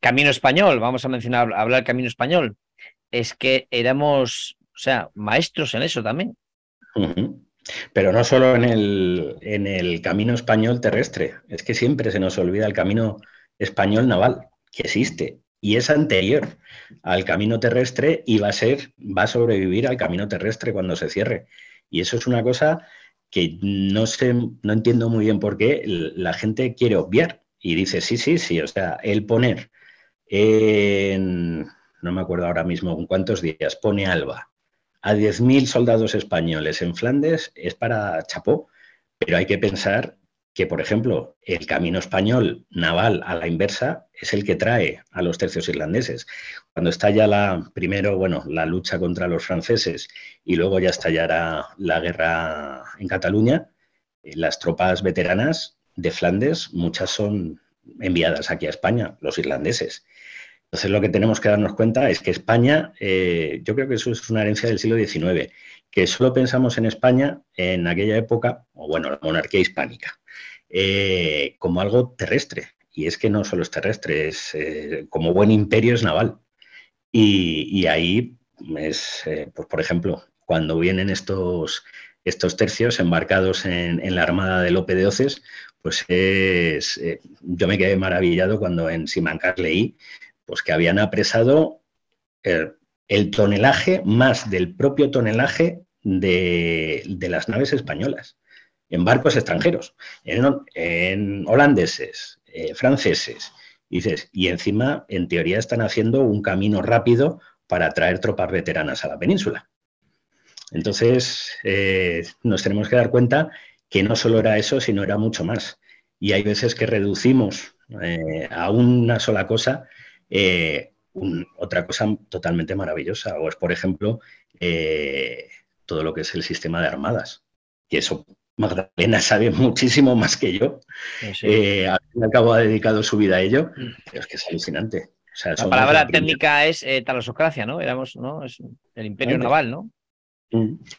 Camino Español, vamos a mencionar, hablar Camino Español, es que éramos, o sea, maestros en eso también. Pero no solo en el, en el camino español terrestre, es que siempre se nos olvida el camino español naval, que existe, y es anterior al camino terrestre y va a ser, va a sobrevivir al camino terrestre cuando se cierre. Y eso es una cosa que no sé, no entiendo muy bien por qué la gente quiere obviar. Y dice, sí, sí, sí, o sea, el poner en, no me acuerdo ahora mismo en cuántos días, pone Alba a 10.000 soldados españoles en Flandes es para chapó, pero hay que pensar que, por ejemplo, el camino español naval a la inversa es el que trae a los tercios irlandeses. Cuando estalla la, primero, bueno, la lucha contra los franceses y luego ya estallará la guerra en Cataluña, eh, las tropas veteranas de Flandes, muchas son enviadas aquí a España, los irlandeses. Entonces lo que tenemos que darnos cuenta es que España, eh, yo creo que eso es una herencia del siglo XIX, que solo pensamos en España en aquella época, o bueno, la monarquía hispánica, eh, como algo terrestre. Y es que no solo es terrestre, es, eh, como buen imperio es naval. Y, ahí es, pues por ejemplo, cuando vienen estos estos tercios embarcados en, la Armada de Lope de Oces, pues eh, yo me quedé maravillado cuando en Simancas leí pues que habían apresado el, tonelaje más del propio tonelaje de, las naves españolas en barcos extranjeros, en, holandeses, eh, franceses. dices, y encima, en teoría, están haciendo un camino rápido para traer tropas veteranas a la península. Entonces, eh, nos tenemos que dar cuenta que no solo era eso, sino era mucho más. Y hay veces que reducimos eh, a una sola cosa eh, otra cosa totalmente maravillosa. O es, por ejemplo, todo lo que es el sistema de armadas. Y eso Magdalena sabe muchísimo más que yo. al fin y al cabo ha dedicado su vida a ello. Mm. es que es alucinante. la palabra técnica es talosocracia, ¿no? Éramos, ¿no? Es el imperio naval, ¿no?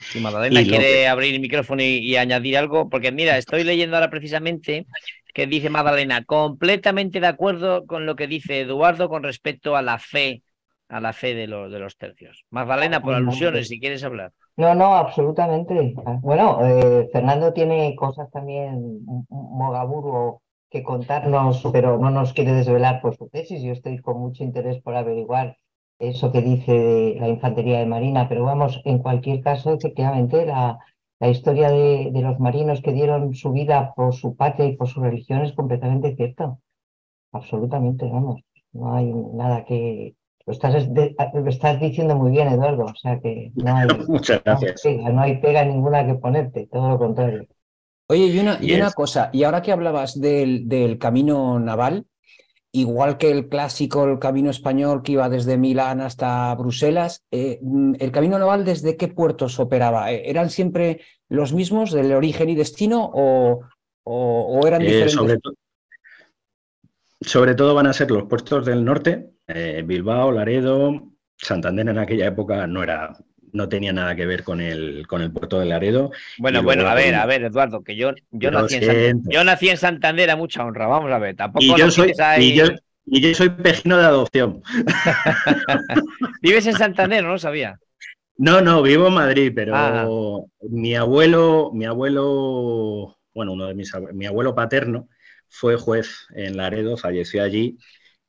Si Madalena quiere abrir el micrófono y, añadir algo, porque mira, estoy leyendo ahora precisamente que dice Magdalena, completamente de acuerdo con lo que dice Eduardo con respecto a la fe, a la fe de, de los tercios. Magdalena, por alusiones, si quieres hablar. No, no, absolutamente. Ah, bueno, eh, Fernando tiene cosas también, Mogaburgo, que contarnos, pero no nos quiere desvelar por su tesis. Yo estoy con mucho interés por averiguar eso que dice la infantería de Marina, pero vamos, en cualquier caso, efectivamente, la, la historia de, los marinos que dieron su vida por su patria y por su religión es completamente cierta. Absolutamente, vamos. No hay nada que. Lo estás, estás diciendo muy bien, Eduardo. O sea que no hay, Muchas gracias. No hay, pega, ninguna que ponerte, todo lo contrario. Oye, y una, cosa, y ahora que hablabas del, del camino naval, igual que el clásico, el camino español que iba desde Milán hasta Bruselas, eh, mm, ¿el camino naval desde qué puertos operaba? Eh, ¿Eran siempre los mismos del origen y destino o, eran eh, diferentes? sobre, todo van a ser los puertos del norte, Bilbao, Laredo, Santander en aquella época no era no tenía nada que ver con el, con el puerto de Laredo. Bueno, bueno, a ver, a ver, Eduardo, que yo, yo, nací en, yo nací, en Santander a mucha honra, vamos a ver, tampoco... Y yo, soy, y yo, soy pejino de adopción. ¿Vives en Santander? No lo sabía. No, no, vivo en Madrid, pero ah. mi abuelo, mi abuelo, bueno, uno de mis mi abuelo paterno fue juez en Laredo, falleció allí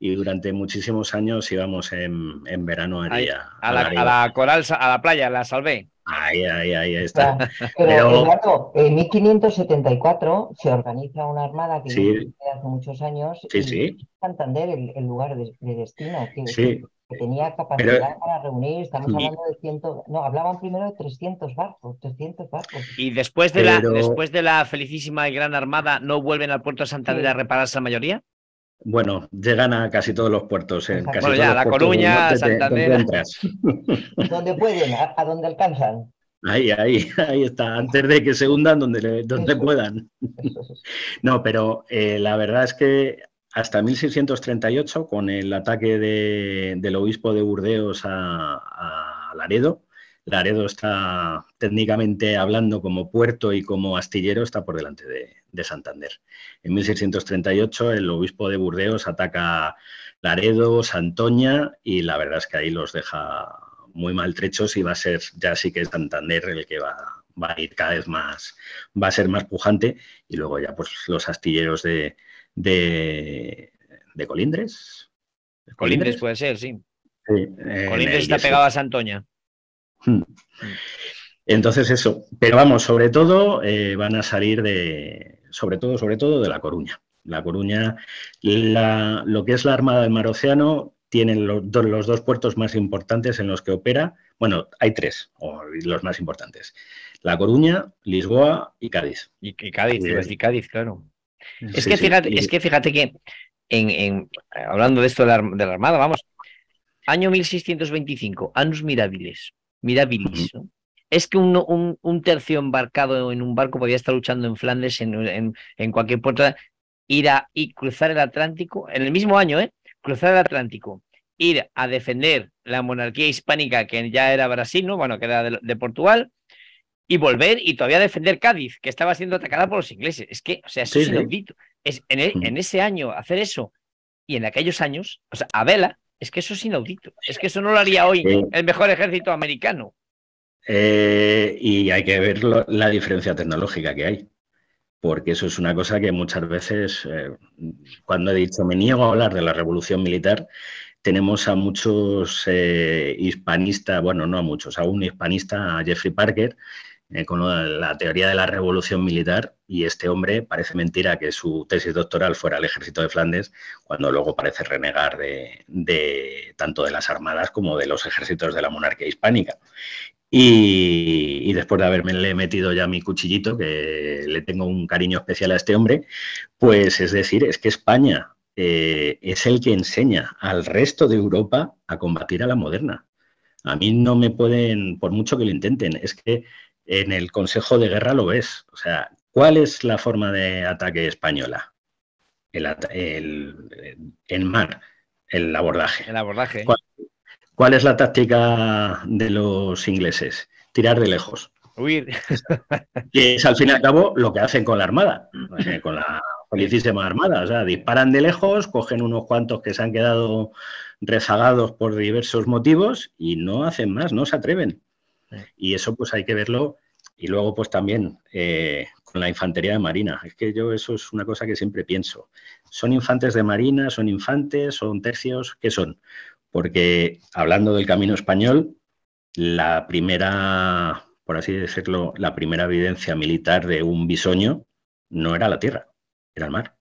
y durante muchísimos años íbamos en, verano a, la, a, coral, a la playa, la salvé. Ahí, ahí, ahí está. Pero, en 1574 se organiza una armada que hace muchos años. Sí, Santander, el, lugar de, destino. Que, tenía capacidad para reunir, estamos hablando de ciento, no, hablaban primero de 300 barcos, 300 barcos. Y después de, la, después de la felicísima y gran armada, ¿no vuelven al puerto de Santander a repararse la mayoría? Bueno, llegan a casi todos los puertos. casi bueno, ya, La Coruña, Santander. Donde pueden, a, donde alcanzan. Ahí, ahí, ahí está, antes de que se hundan donde, donde puedan. No, pero eh, la verdad es que hasta 1638, con el ataque de, del obispo de Burdeos a Laredo, Laredo está técnicamente hablando como puerto y como astillero está por delante de, Santander. En 1638 el obispo de Burdeos ataca Laredo, Santoña y la verdad es que ahí los deja muy maltrechos y va a ser ya sí que es Santander el que va, a ir cada vez más, va a ser más pujante y luego ya pues los astilleros de, Colindres. Colindres puede ser, sí. sí Colindres está pegado a Santoña. Hmm. Entonces eso, pero vamos, sobre todo eh, van a salir de, sobre todo, sobre todo de La Coruña. La Coruña, lo que es la Armada del Mar Océano, tiene los, dos puertos más importantes en los que opera. Bueno, hay tres, los más importantes. La Coruña, Lisboa y Cádiz. Y, Cádiz, eh, Cádiz, claro. Es, que fíjate, es que fíjate que, hablando de esto de la, Armada, vamos, año 1625, Anus Mirabiles, Mira, Es que un, tercio embarcado en un barco podía estar luchando en Flandes, en, cualquier puerta, ir a y cruzar el Atlántico, en el mismo año, ¿eh? Cruzar el Atlántico, ir a defender la monarquía hispánica, que ya era Brasil, ¿no? Bueno, que era de, Portugal, y volver y todavía defender Cádiz, que estaba siendo atacada por los ingleses. Es que, o sea, eso es, en, en, ese año hacer eso y en aquellos años, o sea, a vela, es que eso es inaudito. Es que eso no lo haría hoy el mejor ejército americano. Eh, y hay que ver la diferencia tecnológica que hay. Porque eso es una cosa que muchas veces, eh, cuando he dicho me niego a hablar de la revolución militar, tenemos a muchos eh, hispanistas, bueno, no a muchos, a un hispanista, a Jeffrey Parker, eh, con la, teoría de la revolución militar y este hombre parece mentira que su tesis doctoral fuera el ejército de Flandes, cuando luego parece renegar de, tanto de las armadas como de los ejércitos de la monarquía hispánica. Y, después de haberme metido ya mi cuchillito, que le tengo un cariño especial a este hombre, pues es decir, es que España eh, es el que enseña al resto de Europa a combatir a la moderna. A mí no me pueden, por mucho que lo intenten, es que en el Consejo de Guerra lo ves. O sea, ¿cuál es la forma de ataque española? El, el, mar, el abordaje. El abordaje. ¿Cuál, es la táctica de los ingleses? Tirar de lejos. Huir. Que es al fin y al cabo lo que hacen con la Armada, eh, con la policía Armada. O sea, disparan de lejos, cogen unos cuantos que se han quedado rezagados por diversos motivos y no hacen más, no se atreven. Y eso pues hay que verlo. Y luego pues también eh, con la infantería de Marina. Es que yo eso es una cosa que siempre pienso. ¿Son infantes de Marina? ¿Son infantes? ¿Son tercios? ¿Qué son? Porque hablando del camino español, la primera, por así decirlo, la primera evidencia militar de un bisoño no era la tierra, era el mar.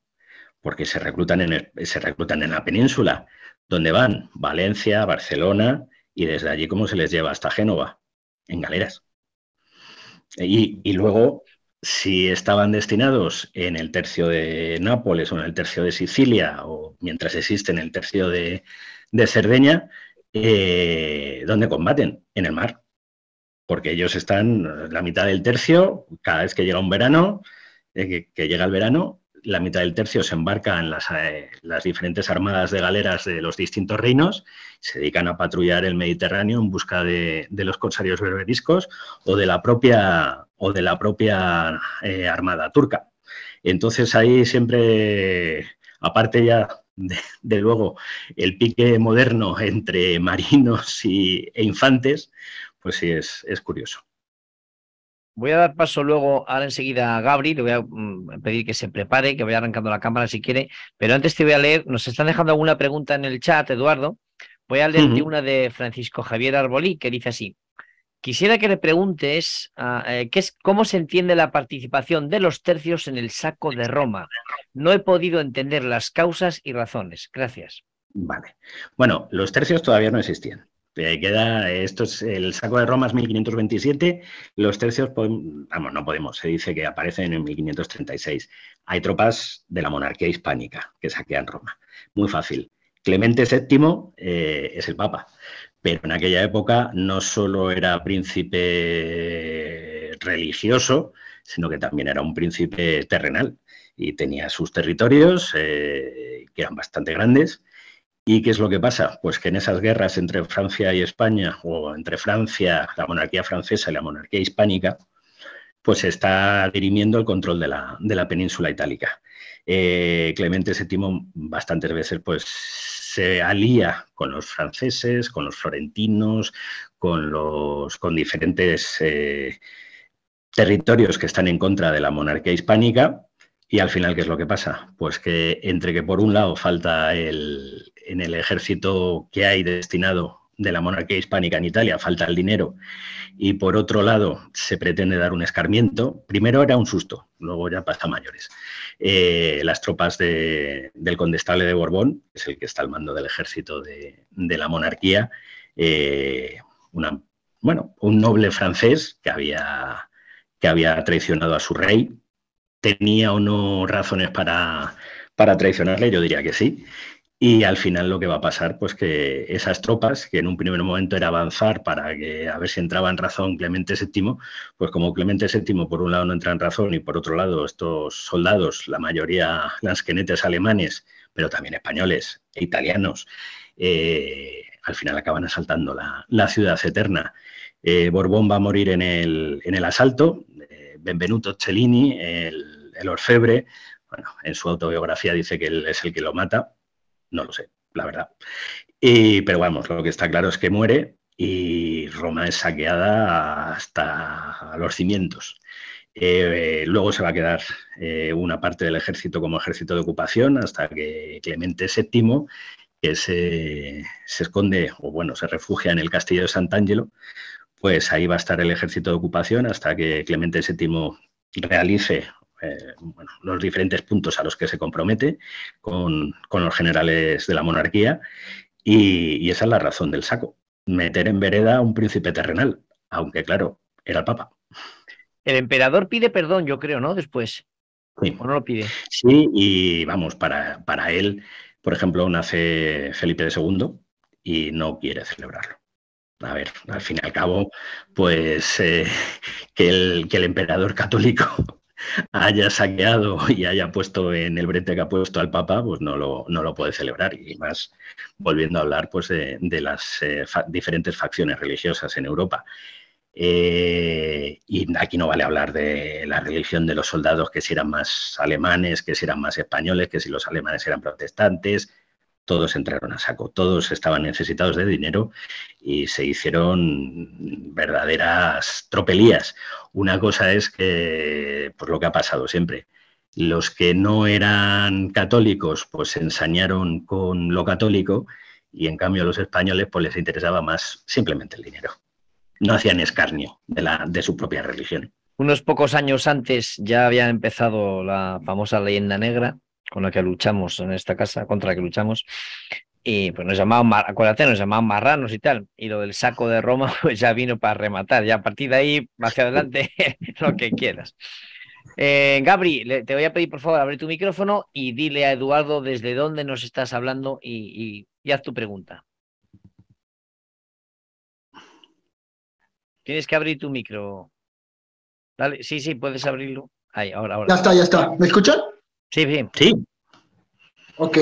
Porque se reclutan en, se reclutan en la península. donde van? Valencia, Barcelona, y desde allí cómo se les lleva hasta Génova en galeras. Y, luego, si estaban destinados en el tercio de Nápoles o en el tercio de Sicilia o mientras existe en el tercio de, Cerdeña, donde eh, ¿dónde combaten? En el mar. Porque ellos están la mitad del tercio, cada vez que llega un verano, eh, que llega el verano, la mitad del tercio se embarca en eh, las, diferentes armadas de galeras de los distintos reinos, se dedican a patrullar el Mediterráneo en busca de, los corsarios berberiscos o de la propia, o de la propia eh, armada turca. Entonces ahí siempre, aparte ya de, luego el pique moderno entre marinos y, e infantes, pues sí es curioso. Voy a dar paso luego, ahora enseguida, a Gabri. Le voy a mm, pedir que se prepare, que vaya arrancando la cámara si quiere. Pero antes te voy a leer. Nos están dejando alguna pregunta en el chat, Eduardo. Voy a leer una de Francisco Javier Arbolí, que dice así. Quisiera que le preguntes ah, eh, es, cómo se entiende la participación de los tercios en el saco de Roma. No he podido entender las causas y razones. Gracias. Vale. Bueno, los tercios todavía no existían queda, esto es el saco de Roma es 1527, los tercios, vamos, no podemos, se dice que aparecen en 1536. Hay tropas de la monarquía hispánica que saquean Roma. Muy fácil. Clemente VII eh, es el papa, pero en aquella época no solo era príncipe religioso, sino que también era un príncipe terrenal y tenía sus territorios eh, que eran bastante grandes ¿Y qué es lo que pasa? Pues que en esas guerras entre Francia y España, o entre Francia, la monarquía francesa y la monarquía hispánica, pues se está dirimiendo el control de la, península itálica. Eh, Clemente VII bastantes veces pues, se alía con los franceses, con los florentinos, con, los, con diferentes eh, territorios que están en contra de la monarquía hispánica y al final, ¿qué es lo que pasa? Pues que entre que por un lado falta el, en el ejército que hay destinado de la monarquía hispánica en Italia, falta el dinero, y por otro lado se pretende dar un escarmiento, primero era un susto, luego ya pasa mayores. Eh, las tropas del condestable de Borbón, que es el que está al mando del ejército de, la monarquía, eh, una, bueno, un noble francés que había, que había traicionado a su rey, tenía o no razones para, traicionarle, yo diría que sí. Y al final lo que va a pasar, pues que esas tropas, que en un primer momento era avanzar para que a ver si entraba en razón Clemente VII, pues como Clemente VII por un lado no entra en razón y por otro lado estos soldados, la mayoría lansquenetes alemanes, pero también españoles e italianos, eh, al final acaban asaltando la, ciudad eterna. Eh, Borbón va a morir en el, en el asalto, Benvenuto Cellini, el, orfebre, bueno, en su autobiografía dice que él es el que lo mata, no lo sé, la verdad. pero vamos, lo que está claro es que muere y Roma es saqueada hasta los cimientos. Eh, luego se va a quedar eh, una parte del ejército como ejército de ocupación hasta que Clemente VII, que se, se esconde, o bueno, se refugia en el castillo de Sant'Angelo, pues ahí va a estar el ejército de ocupación hasta que Clemente VII realice eh, los diferentes puntos a los que se compromete con, los generales de la monarquía y, esa es la razón del saco, meter en vereda a un príncipe terrenal, aunque claro, era el papa. El emperador pide perdón, yo creo, ¿no? Después. Sí. no lo pide? Sí, y vamos, para, para él, por ejemplo, nace Felipe II y no quiere celebrarlo a ver, al fin y al cabo, pues eh, que, el, emperador católico haya saqueado y haya puesto en el brete que ha puesto al Papa, pues no lo, puede celebrar. Y más volviendo a hablar pues, de, las eh, diferentes facciones religiosas en Europa. Eh, y aquí no vale hablar de la religión de los soldados, que si eran más alemanes, que si eran más españoles, que si los alemanes eran protestantes, todos entraron a saco, todos estaban necesitados de dinero y se hicieron verdaderas tropelías. Una cosa es que, pues lo que ha pasado siempre, los que no eran católicos pues se ensañaron con lo católico y en cambio a los españoles pues les interesaba más simplemente el dinero. No hacían escarnio de, la, de su propia religión. Unos pocos años antes ya había empezado la famosa leyenda negra, con la que luchamos en esta casa, contra la que luchamos, y pues nos llamaban, acuérdate, nos llamaban marranos y tal, y lo del saco de Roma pues ya vino para rematar, ya a partir de ahí, hacia adelante, lo que quieras. Eh, Gabri, te voy a pedir por favor Abre tu micrófono y dile a Eduardo desde dónde nos estás hablando y, haz tu pregunta. Tienes que abrir tu micro. sí, sí, puedes abrirlo. Ahí, ahora, ahora. Ya está, ya está. ¿Me escuchan? Sí, sí. Sí. Ok.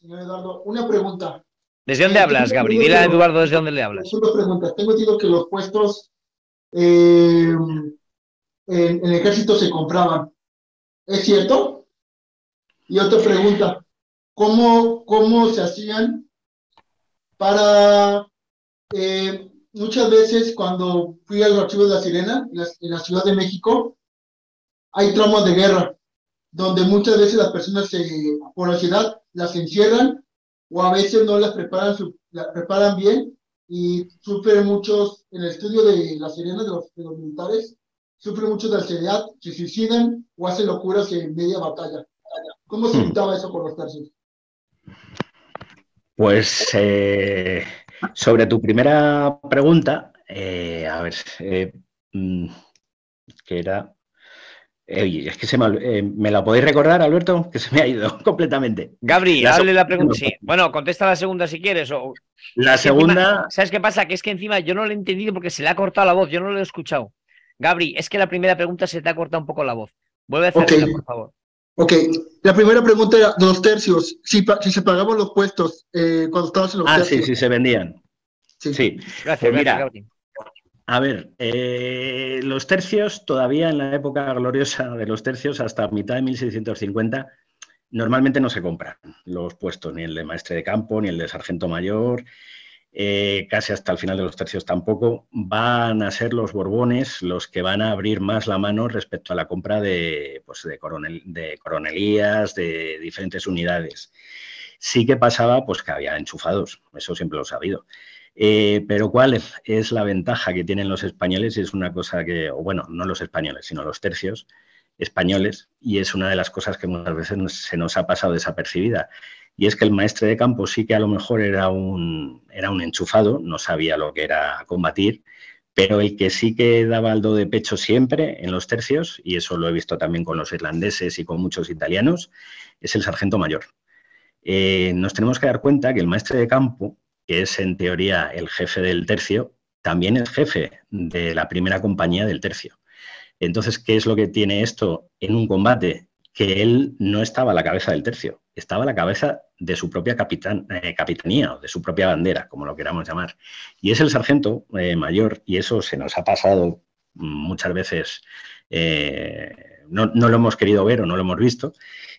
Señor Eduardo, una pregunta. ¿Desde dónde eh, hablas, Gabriel? Dile Eduardo desde dónde le hablas. Solo preguntas. Tengo entendido que los puestos eh, en, el ejército se compraban. ¿Es cierto? Y otra pregunta. ¿Cómo, cómo se hacían para... Eh, muchas veces cuando fui al archivo de la Sirena, en la, en la Ciudad de México, hay tramos de guerra donde muchas veces las personas se, por ansiedad las encierran o a veces no las preparan, preparan bien y sufren muchos, en el estudio de las sirenas de los, militares, sufren muchos de ansiedad, se suicidan o hacen locuras en media batalla. ¿Cómo se hmm. evitaba eso con los tercios? Pues eh, sobre tu primera pregunta, eh, a ver, eh, mm, que era eh, oye, es que se me, eh, me, la podéis recordar, Alberto, que se me ha ido completamente. Gabri, la la pregunta. Bueno, contesta la segunda si quieres. O... La segunda. ¿Sabes qué pasa? Que es que encima yo no lo he entendido porque se le ha cortado la voz, yo no lo he escuchado. Gabri, es que la primera pregunta se te ha cortado un poco la voz. Vuelve a hacerla, por favor. Ok, la primera pregunta era dos tercios. Si, se pagaban los puestos eh, cuando estabas en los ah, Ah, sí, sí, se vendían. Sí, sí. Gracias, pues gracias mira, Gabri. A ver, eh, los tercios, todavía en la época gloriosa de los tercios, hasta mitad de 1650, normalmente no se compran los puestos, ni el de maestre de campo, ni el de sargento mayor, eh, casi hasta el final de los tercios tampoco. Van a ser los borbones los que van a abrir más la mano respecto a la compra de, pues, coronelías, de diferentes unidades. Sí que pasaba pues, que había enchufados, eso siempre lo he sabido. Eh, pero ¿cuál es, la ventaja que tienen los españoles? y Es una cosa que, bueno, no los españoles, sino los tercios españoles, y es una de las cosas que muchas veces se nos ha pasado desapercibida. Y es que el maestre de campo sí que a lo mejor era un, era un enchufado, no sabía lo que era combatir, pero el que sí que daba el do de pecho siempre en los tercios, y eso lo he visto también con los irlandeses y con muchos italianos, es el sargento mayor. Eh, nos tenemos que dar cuenta que el maestre de campo que es en teoría el jefe del tercio, también el jefe de la primera compañía del tercio. Entonces, ¿qué es lo que tiene esto en un combate? Que él no estaba a la cabeza del tercio, estaba a la cabeza de su propia eh, capitanía o de su propia bandera, como lo queramos llamar. Y es el sargento eh, mayor, y eso se nos ha pasado muchas veces, eh, no, no lo hemos querido ver o no lo hemos visto,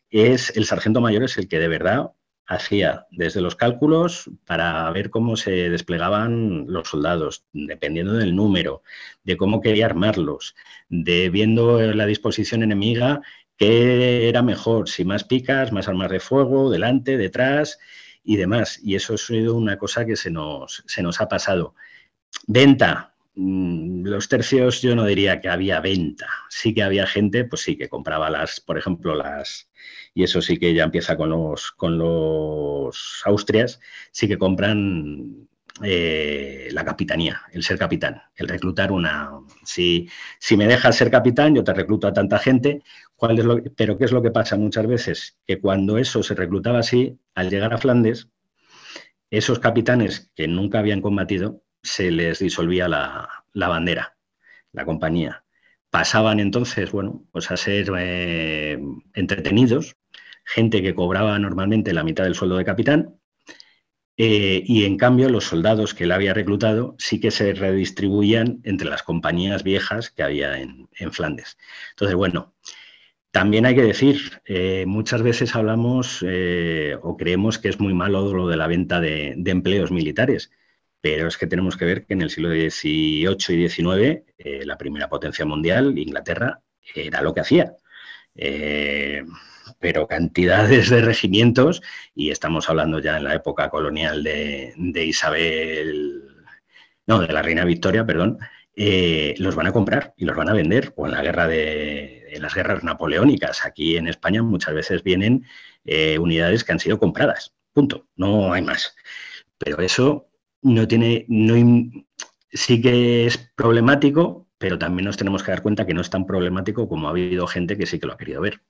es el sargento mayor es el que de verdad hacía desde los cálculos para ver cómo se desplegaban los soldados, dependiendo del número, de cómo quería armarlos, de viendo la disposición enemiga, qué era mejor, si más picas, más armas de fuego, delante, detrás y demás. Y eso ha sido una cosa que se nos, se nos ha pasado. Venta. Mm, los tercios yo no diría que había venta, sí que había gente, pues sí, que compraba las, por ejemplo, las, y eso sí que ya empieza con los, con los Austrias, sí que compran eh, la capitanía, el ser capitán, el reclutar una... Si, si me dejas ser capitán, yo te recluto a tanta gente, pero ¿qué es lo que pasa muchas veces? Que cuando eso se reclutaba así, al llegar a Flandes, esos capitanes que nunca habían combatido, se les disolvía la bandera, la compañía pasaban entonces, bueno, pues a ser eh, entretenidos, gente que cobraba normalmente la mitad del sueldo de capitán, eh, y en cambio los soldados que él había reclutado sí que se redistribuían entre las compañías viejas que había en, Flandes. Entonces, bueno, también hay que decir, eh, muchas veces hablamos o creemos que es muy malo lo de la venta de empleos militares, pero es que tenemos que ver que en el siglo XVIII y XIX, eh, la primera potencia mundial, Inglaterra, era lo que hacía. Eh, pero cantidades de regimientos, y estamos hablando ya en la época colonial de, Isabel, no, de la reina Victoria, perdón, eh, los van a comprar y los van a vender, o en la guerra de las guerras napoleónicas. Aquí en España muchas veces vienen unidades que han sido compradas. Punto. No hay más. Pero eso no tiene, no, sí que es problemático, pero también nos tenemos que dar cuenta que no es tan problemático como ha habido gente que sí que lo ha querido ver.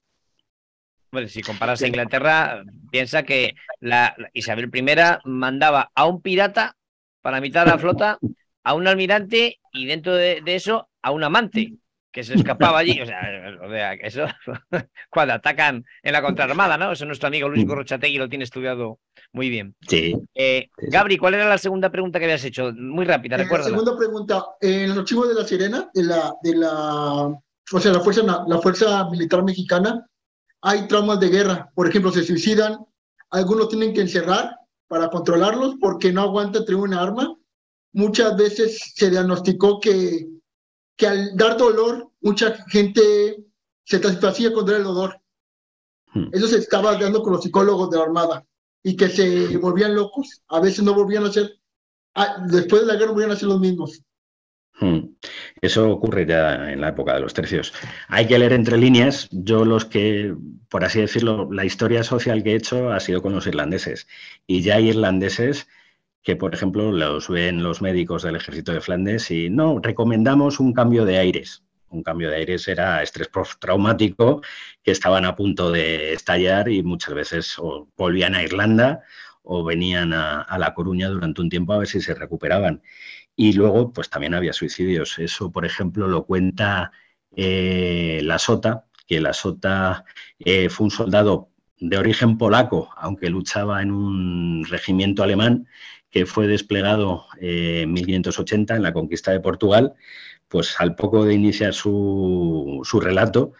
Bueno, si comparas a Inglaterra, piensa que la, Isabel I mandaba a un pirata para mitad de la flota, a un almirante y dentro de, de eso a un amante que se escapaba allí. O sea, o sea eso, cuando atacan en la contraarmada, ¿no? Eso nuestro amigo Luis Gorrochategui lo tiene estudiado muy bien. Sí. Eh, Gabri, ¿cuál era la segunda pregunta que habías hecho? Muy rápida, eh, recuerda. La segunda pregunta, en el archivo de la Sirena, de la, de la, o sea, la fuerza, la fuerza militar mexicana, hay traumas de guerra. Por ejemplo, se suicidan, algunos tienen que encerrar para controlarlos porque no aguanta tener una arma. Muchas veces se diagnosticó que que al dar dolor, mucha gente se satisfacía contra el dolor. Hmm. Eso se estaba dando con los psicólogos de la Armada y que se volvían locos. A veces no volvían a ser, después de la guerra volvían a ser los mismos. Hmm. Eso ocurre ya en la época de los tercios. Hay que leer entre líneas. Yo los que, por así decirlo, la historia social que he hecho ha sido con los irlandeses. Y ya hay irlandeses que, por ejemplo, los ven los médicos del ejército de Flandes y no, recomendamos un cambio de aires. Un cambio de aires era estrés postraumático que estaban a punto de estallar y muchas veces volvían a Irlanda o venían a, La Coruña durante un tiempo a ver si se recuperaban. Y luego, pues también había suicidios. Eso, por ejemplo, lo cuenta eh, la Sota, que la Sota eh, fue un soldado de origen polaco, aunque luchaba en un regimiento alemán, que fue desplegado eh, en 1580 en la conquista de Portugal, pues al poco de iniciar su, relato,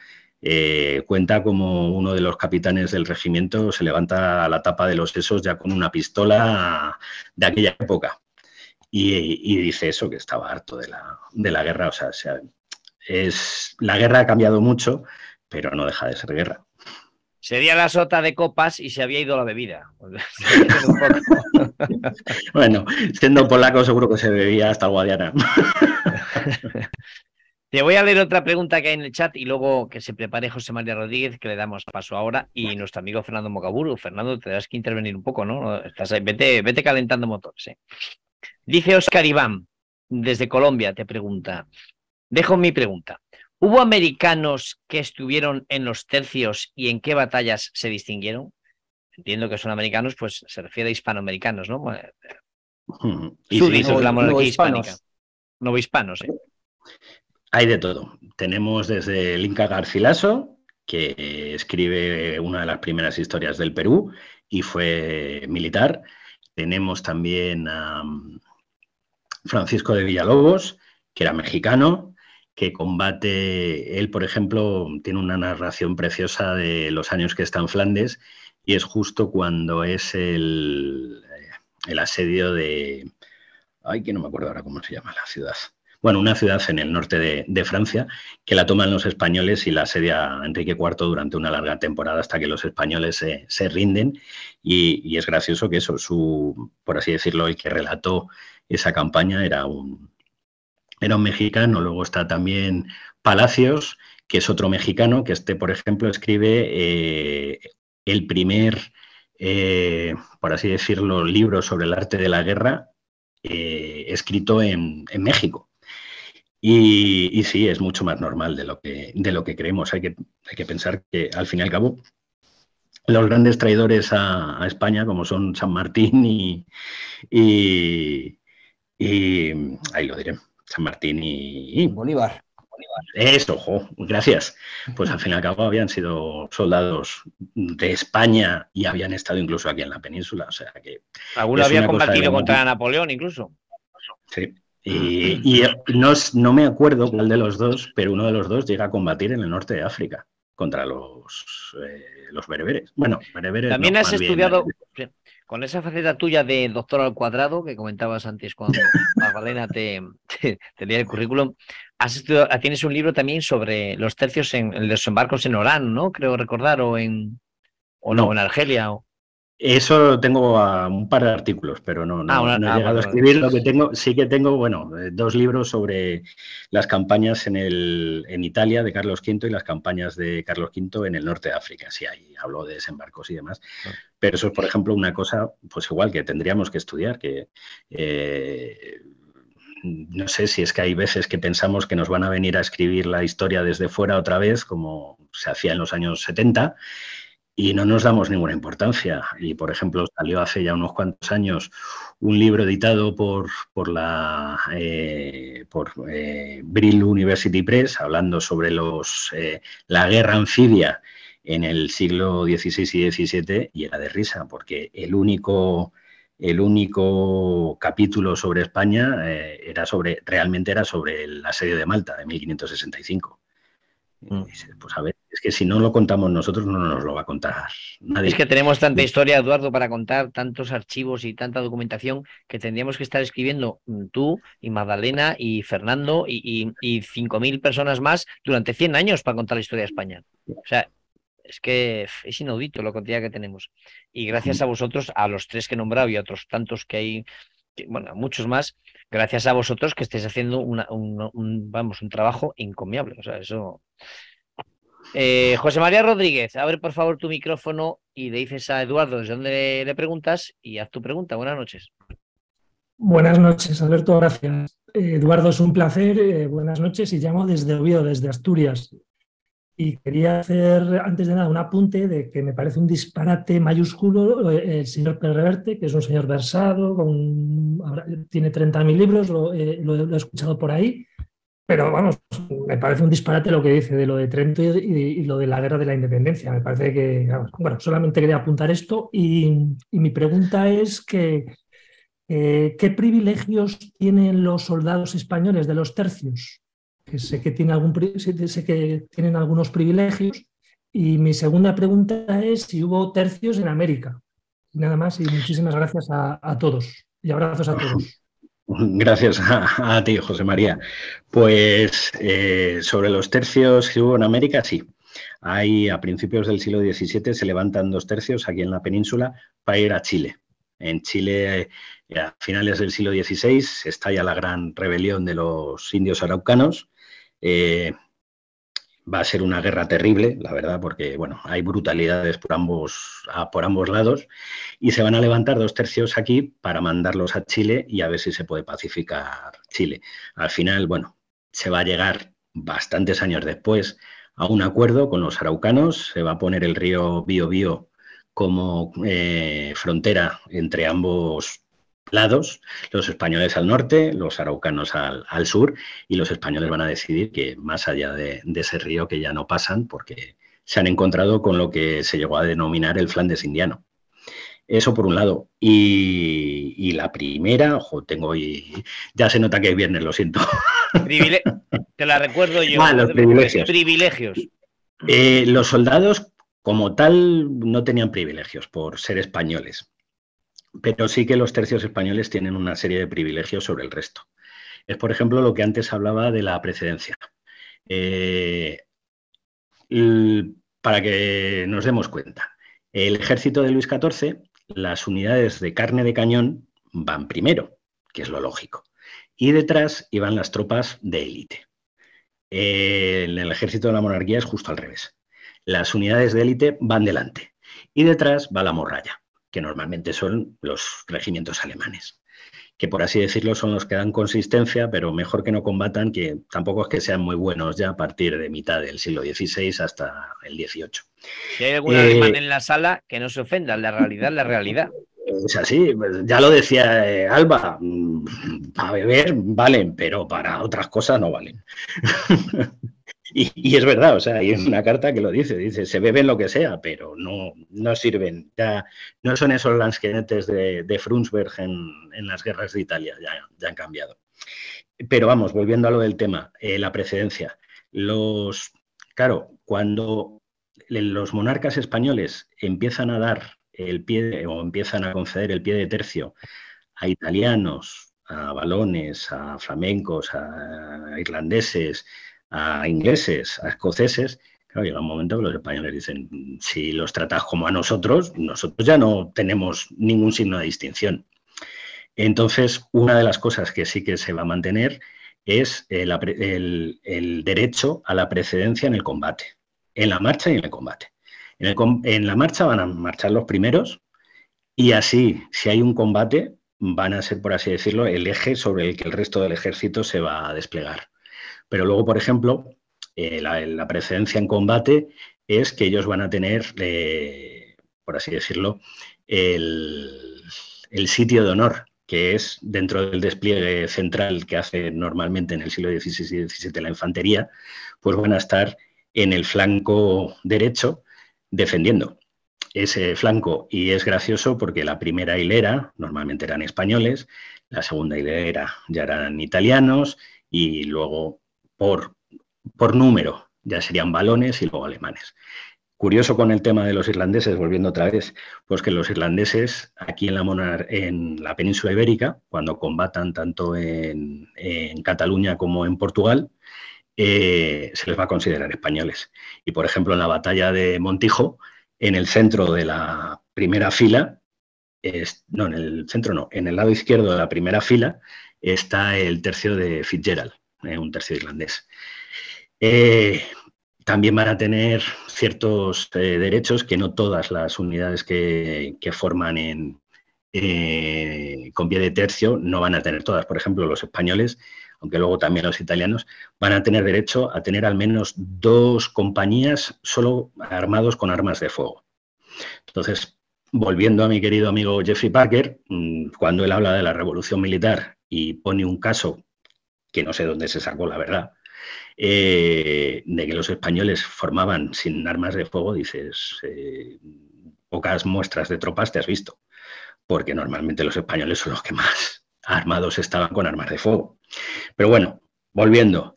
eh, cuenta como uno de los capitanes del regimiento se levanta a la tapa de los sesos ya con una pistola de aquella época. Y, dice eso, que estaba harto de la, de la guerra. O sea, o sea, es, la guerra ha cambiado mucho, pero no deja de ser guerra. Sería la sota de copas y se había ido la bebida. bueno, siendo polaco seguro que se bebía hasta Guadiana. Te voy a leer otra pregunta que hay en el chat y luego que se prepare José María Rodríguez, que le damos paso ahora, y nuestro amigo Fernando Mogaburu. Fernando, te tendrás que intervenir un poco, ¿no? vete, calentando motores. ¿eh? Dice Oscar Iván, desde Colombia, te pregunta. Dejo mi pregunta. ¿Hubo americanos que estuvieron en los tercios y en qué batallas se distinguieron? Entiendo que son americanos, pues se refiere a hispanoamericanos, ¿no? Y la monarquía hispanos, ¿eh? Hay de todo. Tenemos desde el Inca Garcilaso, que escribe una de las primeras historias del Perú y fue militar. Tenemos también a mm, Francisco de Villalobos, que era mexicano, que combate, él por ejemplo tiene una narración preciosa de los años que está en Flandes y es justo cuando es el, eh, el asedio de, ay que no me acuerdo ahora cómo se llama la ciudad, bueno, una ciudad en el norte de, Francia que la toman los españoles y la asedia Enrique IV durante una larga temporada hasta que los españoles se, rinden. Y, y, es gracioso que eso, su, por así decirlo, el que relató esa campaña era un, era un mexicano, luego está también Palacios, que es otro mexicano, que este, por ejemplo, escribe eh, el primer, eh, por así decirlo, libro sobre el arte de la guerra eh, escrito en, México. Y, sí, es mucho más normal de lo que, de lo que creemos. Hay que, hay que pensar que, al fin y al cabo, los grandes traidores a, España, como son San Martín y, y ahí lo diré San Martín y... Bolívar. Eso, jo, gracias. Pues al fin y al cabo habían sido soldados de España y habían estado incluso aquí en la península. O sea que. Algunos habían combatido contra Napoleón, incluso. Sí. Y, eh, no, no, me acuerdo cuál de los dos, pero uno de los dos llega a combatir en el norte de África contra los, eh, los bereberes. Bueno, bereberes. También has estudiado con esa faceta tuya de doctor al cuadrado que comentabas antes cuando Magdalena te, te, el currículum, has ah, tienes un libro también sobre los tercios en, los desembarcos en Orán, ¿no? Creo recordar, o en o no en Argelia. O... Eso tengo ah, un par de artículos, pero no, no, ah, he ah, llegado a escribir. Lo que tengo, sí que tengo, bueno, eh, dos libros sobre las campañas en, Italia de Carlos V y las campañas de Carlos V en el norte de África. Sí, ahí hablo de desembarcos y demás. Pero eso es, por ejemplo, una cosa, pues igual que tendríamos que estudiar, que eh, no sé si es que hay veces que pensamos que nos van a venir a escribir la historia desde fuera otra vez, como se hacía en los años 70 y no nos damos ninguna importancia. Y, por ejemplo, salió hace ya unos cuantos años un libro editado por, por la eh, por, eh, Brill University Press, hablando sobre los, eh, la guerra anfibia en el siglo XVI y XVII, y era de risa, porque el único el único capítulo sobre España era sobre realmente era sobre el asedio de Malta de 1565 Mm. pues a ver, es que si no lo contamos nosotros, no nos lo va a contar nadie. Es que tenemos tanta historia, Eduardo, para contar, tantos archivos y tanta documentación que tendríamos que estar escribiendo mm, tú y Magdalena y Fernando y, y 5.000 personas más durante 100 años para contar la historia de España. O sea, es que es inaudito la cantidad que tenemos. Y gracias mm. a vosotros, a los tres que he nombrado y a otros tantos que hay bueno, muchos más, gracias a vosotros que estéis haciendo un, vamos, un trabajo encomiable. O sea, eso. Eh, José María Rodríguez, abre por favor tu micrófono y le dices a Eduardo desde dónde le preguntas y haz tu pregunta. Buenas noches. Buenas noches, Alberto, gracias. Eh, Eduardo, es un placer. Eh, buenas noches y llamo desde Oviedo, desde Asturias. Y quería hacer, antes de nada, un apunte de que me parece un disparate mayúsculo eh, el señor Perreverte, que es un señor versado, con, tiene 30.000 libros, eh, lo, he escuchado por ahí, pero vamos, me parece un disparate lo que dice de lo de Trento y, lo de la guerra de la independencia. Me parece que, bueno, solamente quería apuntar esto y, mi pregunta es que, eh, ¿qué privilegios tienen los soldados españoles de los tercios? sé que, tiene algún, tienen algunos privilegios. Y mi segunda pregunta es si hubo tercios en América. Nada más y muchísimas gracias a, todos y abrazos a todos. Gracias a, ti, José María. Pues eh, sobre los tercios que hubo en América, sí. Hay, a principios del siglo XVII se levantan dos tercios aquí en la península para ir a Chile. En Chile, eh, a finales del siglo XVI, estalla la gran rebelión de los indios araucanos eh, va a ser una guerra terrible, la verdad, porque bueno, hay brutalidades por ambos, por ambos lados y se van a levantar dos tercios aquí para mandarlos a Chile y a ver si se puede pacificar Chile. Al final, bueno, se va a llegar bastantes años después a un acuerdo con los araucanos, se va a poner el río Bío como eh, frontera entre ambos lados, los españoles al norte, los araucanos al, sur, y los españoles van a decidir que más allá de, ese río que ya no pasan porque se han encontrado con lo que se llegó a denominar el Flandes indiano. Eso por un lado. Y, la primera, ojo, tengo hoy. ya se nota que es viernes, lo siento. te la recuerdo yo. los privilegios. privilegios. Eh, los soldados como tal no tenían privilegios por ser españoles pero sí que los tercios españoles tienen una serie de privilegios sobre el resto. Es, por ejemplo, lo que antes hablaba de la precedencia. Eh, para que nos demos cuenta, el ejército de Luis XIV, las unidades de carne de cañón van primero, que es lo lógico, y detrás iban las tropas de élite. Eh, en el ejército de la monarquía es justo al revés. Las unidades de élite van delante y detrás va la morralla que normalmente son los regimientos alemanes, que por así decirlo son los que dan consistencia, pero mejor que no combatan, que tampoco es que sean muy buenos ya a partir de mitad del siglo XVI hasta el XVIII. Si hay algún alemán eh, en la sala, que no se ofenda, la realidad la realidad. Es así, ya lo decía eh, Alba, mm, a beber valen, pero para otras cosas no valen. Y, es verdad, o sea, hay una carta que lo dice, dice, se beben lo que sea, pero no, no sirven. Ya no son esos lansquenetes de, de Frunsberg en, las guerras de Italia, ya, ya, han cambiado. Pero vamos, volviendo a lo del tema, eh, la precedencia. Los, claro, cuando los monarcas españoles empiezan a dar el pie o empiezan a conceder el pie de tercio a italianos, a balones, a flamencos, a irlandeses, a ingleses, a escoceses, claro, llega un momento que los españoles dicen, si los tratas como a nosotros, nosotros ya no tenemos ningún signo de distinción. Entonces, una de las cosas que sí que se va a mantener es el, derecho a la precedencia en el combate, en la marcha y en el combate. en la marcha van a marchar los primeros y así, si hay un combate, van a ser, por así decirlo, el eje sobre el que el resto del ejército se va a desplegar. Pero luego, por ejemplo, eh, la, precedencia en combate es que ellos van a tener, eh, por así decirlo, el, el, sitio de honor, que es dentro del despliegue central que hace normalmente en el siglo XVI y XVII la infantería, pues van a estar en el flanco derecho defendiendo ese flanco. Y es gracioso porque la primera hilera normalmente eran españoles, la segunda hilera ya eran italianos y luego por, número, ya serían balones y luego alemanes. Curioso con el tema de los irlandeses, volviendo otra vez, pues que los irlandeses aquí en la, en la península ibérica, cuando combatan tanto en, Cataluña como en Portugal, eh, se les va a considerar españoles. Y por ejemplo, en la batalla de Montijo, en el centro de la primera fila, no, en el centro no, en el lado izquierdo de la primera fila está el tercio de Fitzgerald un tercio irlandés. Eh, también van a tener ciertos eh, derechos que no todas las unidades que, que forman en, eh, con pie de tercio no van a tener todas. Por ejemplo, los españoles, aunque luego también los italianos, van a tener derecho a tener al menos dos compañías solo armados con armas de fuego. Entonces, volviendo a mi querido amigo Jeffrey Parker, mm, cuando él habla de la revolución militar y pone un caso que no sé dónde se sacó la verdad, eh, de que los españoles formaban sin armas de fuego, dices, eh, pocas muestras de tropas te has visto, porque normalmente los españoles son los que más armados estaban con armas de fuego. Pero bueno, volviendo,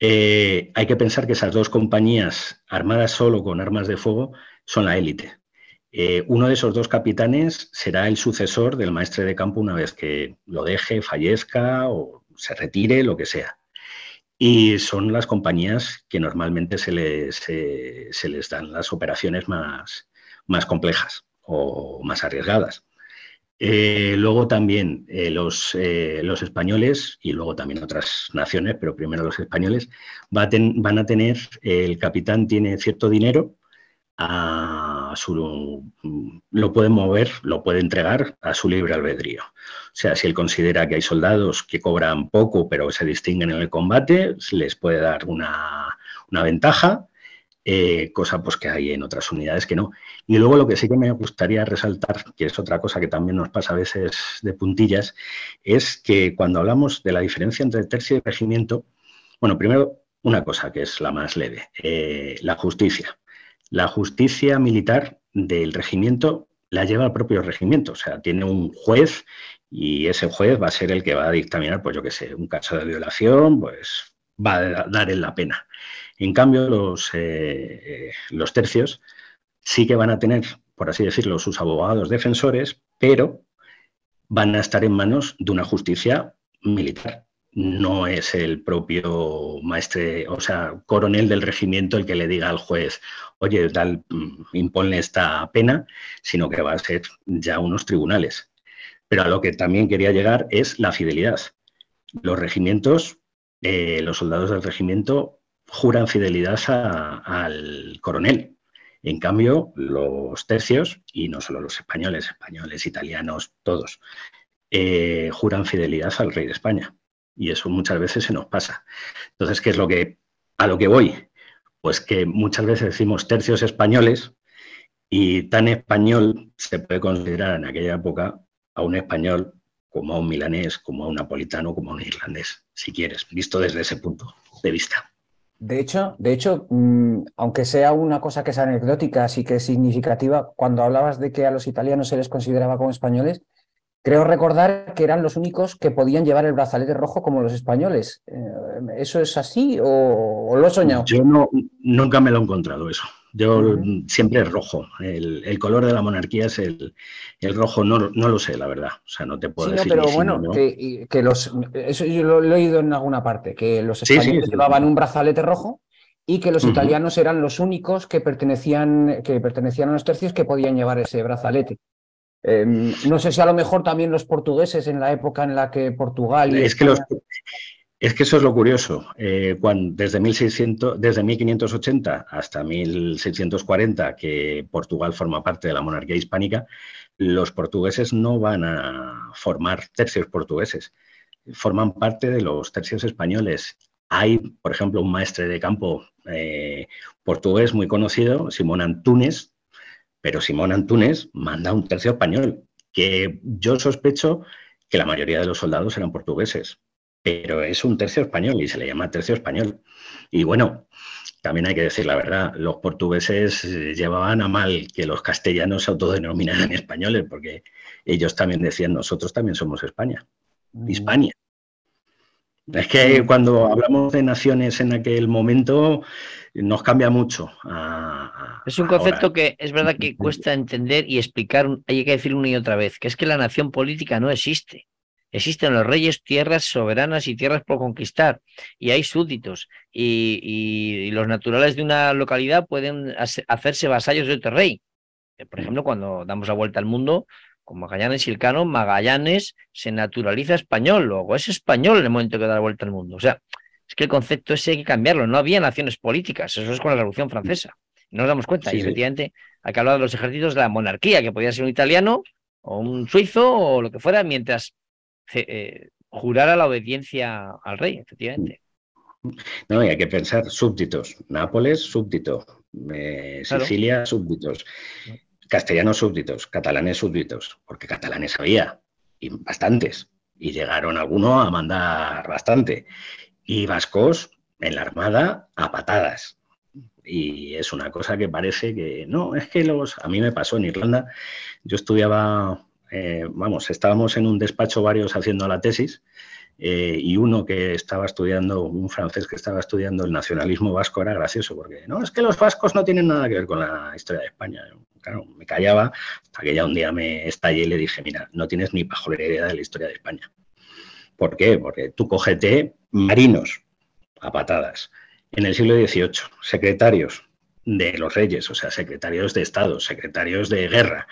eh, hay que pensar que esas dos compañías armadas solo con armas de fuego son la élite. uno de esos dos capitanes será el sucesor del maestre de campo una vez que lo deje, fallezca o se retire, lo que sea. Y son las compañías que normalmente se les, se, les dan las operaciones más, más complejas o más arriesgadas. Eh, luego también eh, los, eh, los, españoles y luego también otras naciones, pero primero los españoles, van a tener, el capitán tiene cierto dinero a su, lo puede mover, lo puede entregar a su libre albedrío. O sea, si él considera que hay soldados que cobran poco pero se distinguen en el combate, les puede dar una, ventaja, eh, cosa pues que hay en otras unidades que no. Y luego lo que sí que me gustaría resaltar, que es otra cosa que también nos pasa a veces de puntillas, es que cuando hablamos de la diferencia entre tercio y regimiento, bueno, primero una cosa que es la más leve, eh, la justicia. La justicia militar del regimiento la lleva el propio regimiento, o sea, tiene un juez y ese juez va a ser el que va a dictaminar, pues yo qué sé, un caso de violación, pues va a dar en la pena. En cambio, los, eh, eh, los tercios sí que van a tener, por así decirlo, sus abogados defensores, pero van a estar en manos de una justicia militar, no es el propio maestre, o sea, coronel del regimiento el que le diga al juez, oye, tal, mm, imponle esta pena, sino que va a ser ya unos tribunales. Pero a lo que también quería llegar es la fidelidad. Los regimientos, eh, los soldados del regimiento juran fidelidad al coronel. En cambio, los tercios, y no solo los españoles, españoles, italianos, todos, eh, juran fidelidad al rey de España. Y eso muchas veces se nos pasa. Entonces, ¿qué es lo que a lo que voy? Pues que muchas veces decimos tercios españoles y tan español se puede considerar en aquella época a un español como a un milanés, como a un napolitano, como a un irlandés, si quieres, visto desde ese punto de vista. De hecho, de hecho, mm, aunque sea una cosa que es anecdótica, sí que es significativa, cuando hablabas de que a los italianos se les consideraba como españoles, Creo recordar que eran los únicos que podían llevar el brazalete rojo como los españoles. Eh, ¿Eso es así o, lo he soñado? Yo no, nunca me lo he encontrado eso. Yo siempre es rojo. El, color de la monarquía es el, rojo. No, lo sé, la verdad. O sea, no te puedo decir. pero bueno, que, los. Eso yo lo, he oído en alguna parte, que los españoles llevaban un brazalete rojo y que los italianos eran los únicos que pertenecían, que pertenecían a los tercios que podían llevar ese brazalete. Em, no sé si a lo mejor también los portugueses en la época en la que Portugal... es, que es eso es lo curioso. Eh, cuando, desde, 1600, desde 1580 hasta 1640, que Portugal forma parte de la monarquía hispánica, los portugueses no van a formar tercios portugueses, forman parte de los tercios españoles. Hay, por ejemplo, un maestre de campo eh, portugués muy conocido, Simón Antunes, pero Simón Antunes manda un tercio español, que yo sospecho que la mayoría de los soldados eran portugueses, pero es un tercio español y se le llama tercio español. Y bueno, también hay que decir la verdad, los portugueses eh, llevaban a mal que los castellanos se autodenominaran españoles, porque ellos también decían, nosotros también somos España, mm. Hispania. Es que cuando hablamos de naciones en aquel momento, nos cambia mucho. es un concepto que es verdad que cuesta entender y explicar, hay que decir una y otra vez, que es que la nación política no existe. Existen los reyes, tierras soberanas y tierras por conquistar, y hay súbditos, y, los naturales de una localidad pueden hacerse vasallos de otro rey. Eh, por ejemplo, cuando damos la vuelta al mundo, con Magallanes y Cano, Magallanes se naturaliza español, luego es español en el momento que da la vuelta al mundo. O sea, es que el concepto ese hay que cambiarlo. No había naciones políticas, eso es con la Revolución Francesa. No nos damos cuenta. y efectivamente, que hablaba de los ejércitos de la monarquía, que podía ser un italiano o un suizo o lo que fuera, mientras eh, jurara la obediencia al rey, efectivamente. No, y hay que pensar súbditos. Nápoles, súbdito. Eh, Sicilia, súbditos. Castellanos, súbditos. Catalanes, súbditos. Porque catalanes había, y bastantes. Y llegaron algunos a mandar bastante y vascos en la Armada a patadas. Y es una cosa que parece que no, es que los, a mí me pasó en Irlanda, yo estudiaba, eh, vamos, estábamos en un despacho varios haciendo la tesis eh, y uno que estaba estudiando, un francés que estaba estudiando el nacionalismo vasco era gracioso porque no, es que los vascos no tienen nada que ver con la historia de España. Claro, me callaba hasta que ya un día me estallé y le dije, mira, no tienes ni pajolera idea de la historia de España. ¿Por qué? Porque tú cogete marinos a patadas en el siglo XVIII, secretarios de los reyes, o sea, secretarios de Estado, secretarios de guerra,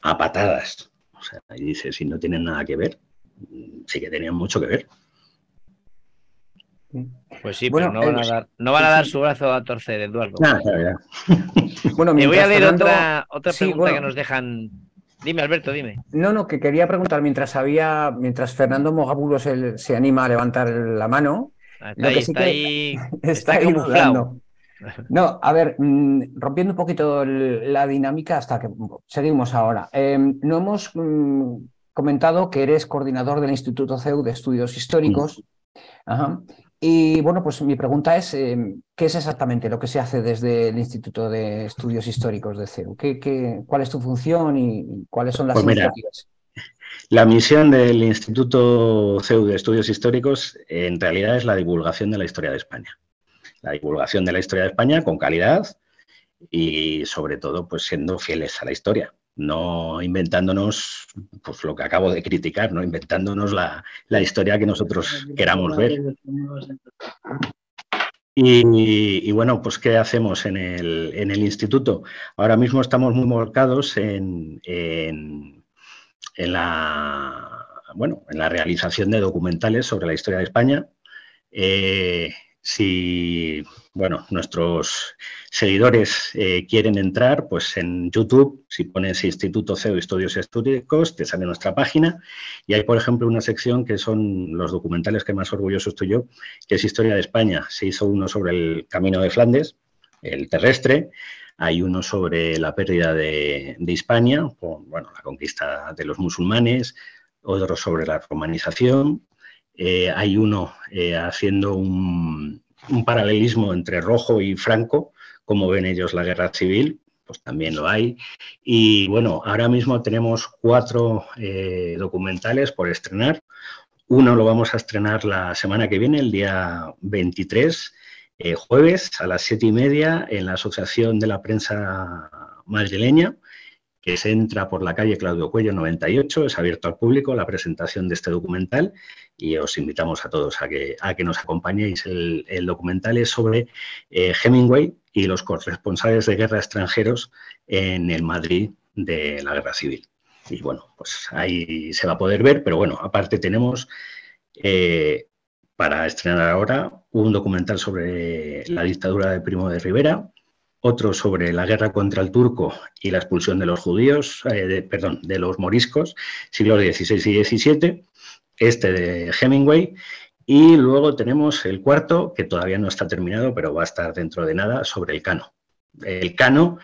a patadas. O sea, ahí dices, si no tienen nada que ver, mm, sí que tenían mucho que ver. Pues sí, pero no van, a eh, dar, su brazo a torcer, Eduardo. Ah, y bueno, me eh, voy a leer otra, otra pregunta que nos dejan Dime, Alberto, dime. No, no, que quería preguntar mientras había, mientras Fernando Mogabulo se, anima a levantar la mano. está, ahí, está, ahí, está, No, a ver, mm, rompiendo un poquito la dinámica hasta que seguimos ahora. Em, no hemos mm, comentado que eres coordinador del Instituto CEU de Estudios Históricos. Ajá. Y bueno, pues mi pregunta es, em, ¿qué es exactamente lo que se hace desde el Instituto de Estudios Históricos de CEU? ¿Qué, cuál es tu función y cuáles son las pues iniciativas? La misión del Instituto CEU de Estudios Históricos en realidad es la divulgación de la historia de España. La divulgación de la historia de España con calidad y sobre todo pues siendo fieles a la historia no inventándonos pues, lo que acabo de criticar, ¿no? inventándonos la, historia que nosotros queramos ver. Y, bueno, pues ¿qué hacemos en el, instituto? Ahora mismo estamos muy volcados en, en, la, bueno, en la realización de documentales sobre la historia de España. Eh, si bueno, nuestros seguidores eh, quieren entrar, pues en YouTube, si pones Instituto CEO Estudios Históricos, te sale nuestra página. Y hay, por ejemplo, una sección que son los documentales que más orgulloso estoy yo, que es Historia de España. Se hizo uno sobre el Camino de Flandes, el terrestre. Hay uno sobre la pérdida de, España, Hispania, bueno, la conquista de los musulmanes, otro sobre la romanización, eh, hay uno eh, haciendo un, paralelismo entre Rojo y Franco, como ven ellos la guerra civil, pues también lo hay. Y bueno, ahora mismo tenemos cuatro eh, documentales por estrenar. Uno lo vamos a estrenar la semana que viene, el día 23, jueves, a las siete y media, en la Asociación de la Prensa Madrileña que se entra por la calle Claudio Cuello 98, es abierto al público la presentación de este documental y os invitamos a todos a que, nos acompañéis. El, documental es sobre eh, Hemingway y los corresponsales de guerra extranjeros en el Madrid de la Guerra Civil. Y bueno, pues ahí se va a poder ver, pero bueno, aparte tenemos eh, para estrenar ahora un documental sobre la dictadura de Primo de Rivera, otro sobre la guerra contra el turco y la expulsión de los judíos, eh, perdón, de los moriscos, siglos XVI y XVII, este de Hemingway. Y luego tenemos el cuarto, que todavía no está terminado, pero va a estar dentro de nada, sobre el cano. El cano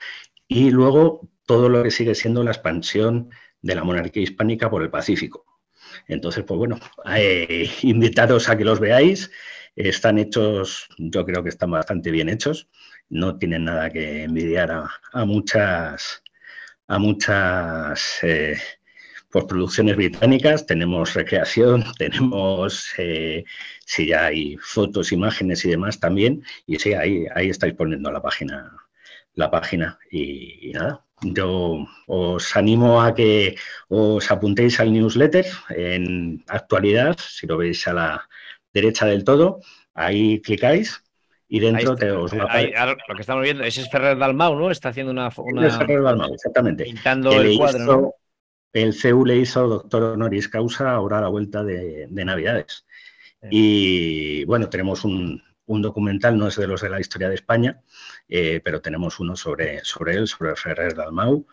y luego todo lo que sigue siendo la expansión de la monarquía hispánica por el Pacífico. Entonces, pues bueno, eh, invitados a que los veáis. Están hechos, yo creo que están bastante bien hechos. No tienen nada que envidiar a, muchas, a muchas eh, producciones británicas, tenemos recreación, tenemos, eh, si ya hay fotos, imágenes y demás también, y sí, ahí, ahí estáis poniendo la página, la página y, nada. Yo os animo a que os apuntéis al newsletter en actualidad, si lo veis a la derecha del todo, ahí clicáis y dentro te os va ahí, Lo que estamos viendo, es Ferrer Dalmau, ¿no? Está haciendo una... Ferrer Dalmau, exactamente. Pintando el cuadro el CEU le hizo doctor honoris causa ahora a la vuelta de, Navidades. Eh. Y bueno, tenemos un, documental, no es de los de la historia de España, eh, pero tenemos uno sobre, sobre él, sobre Ferrer Dalmau.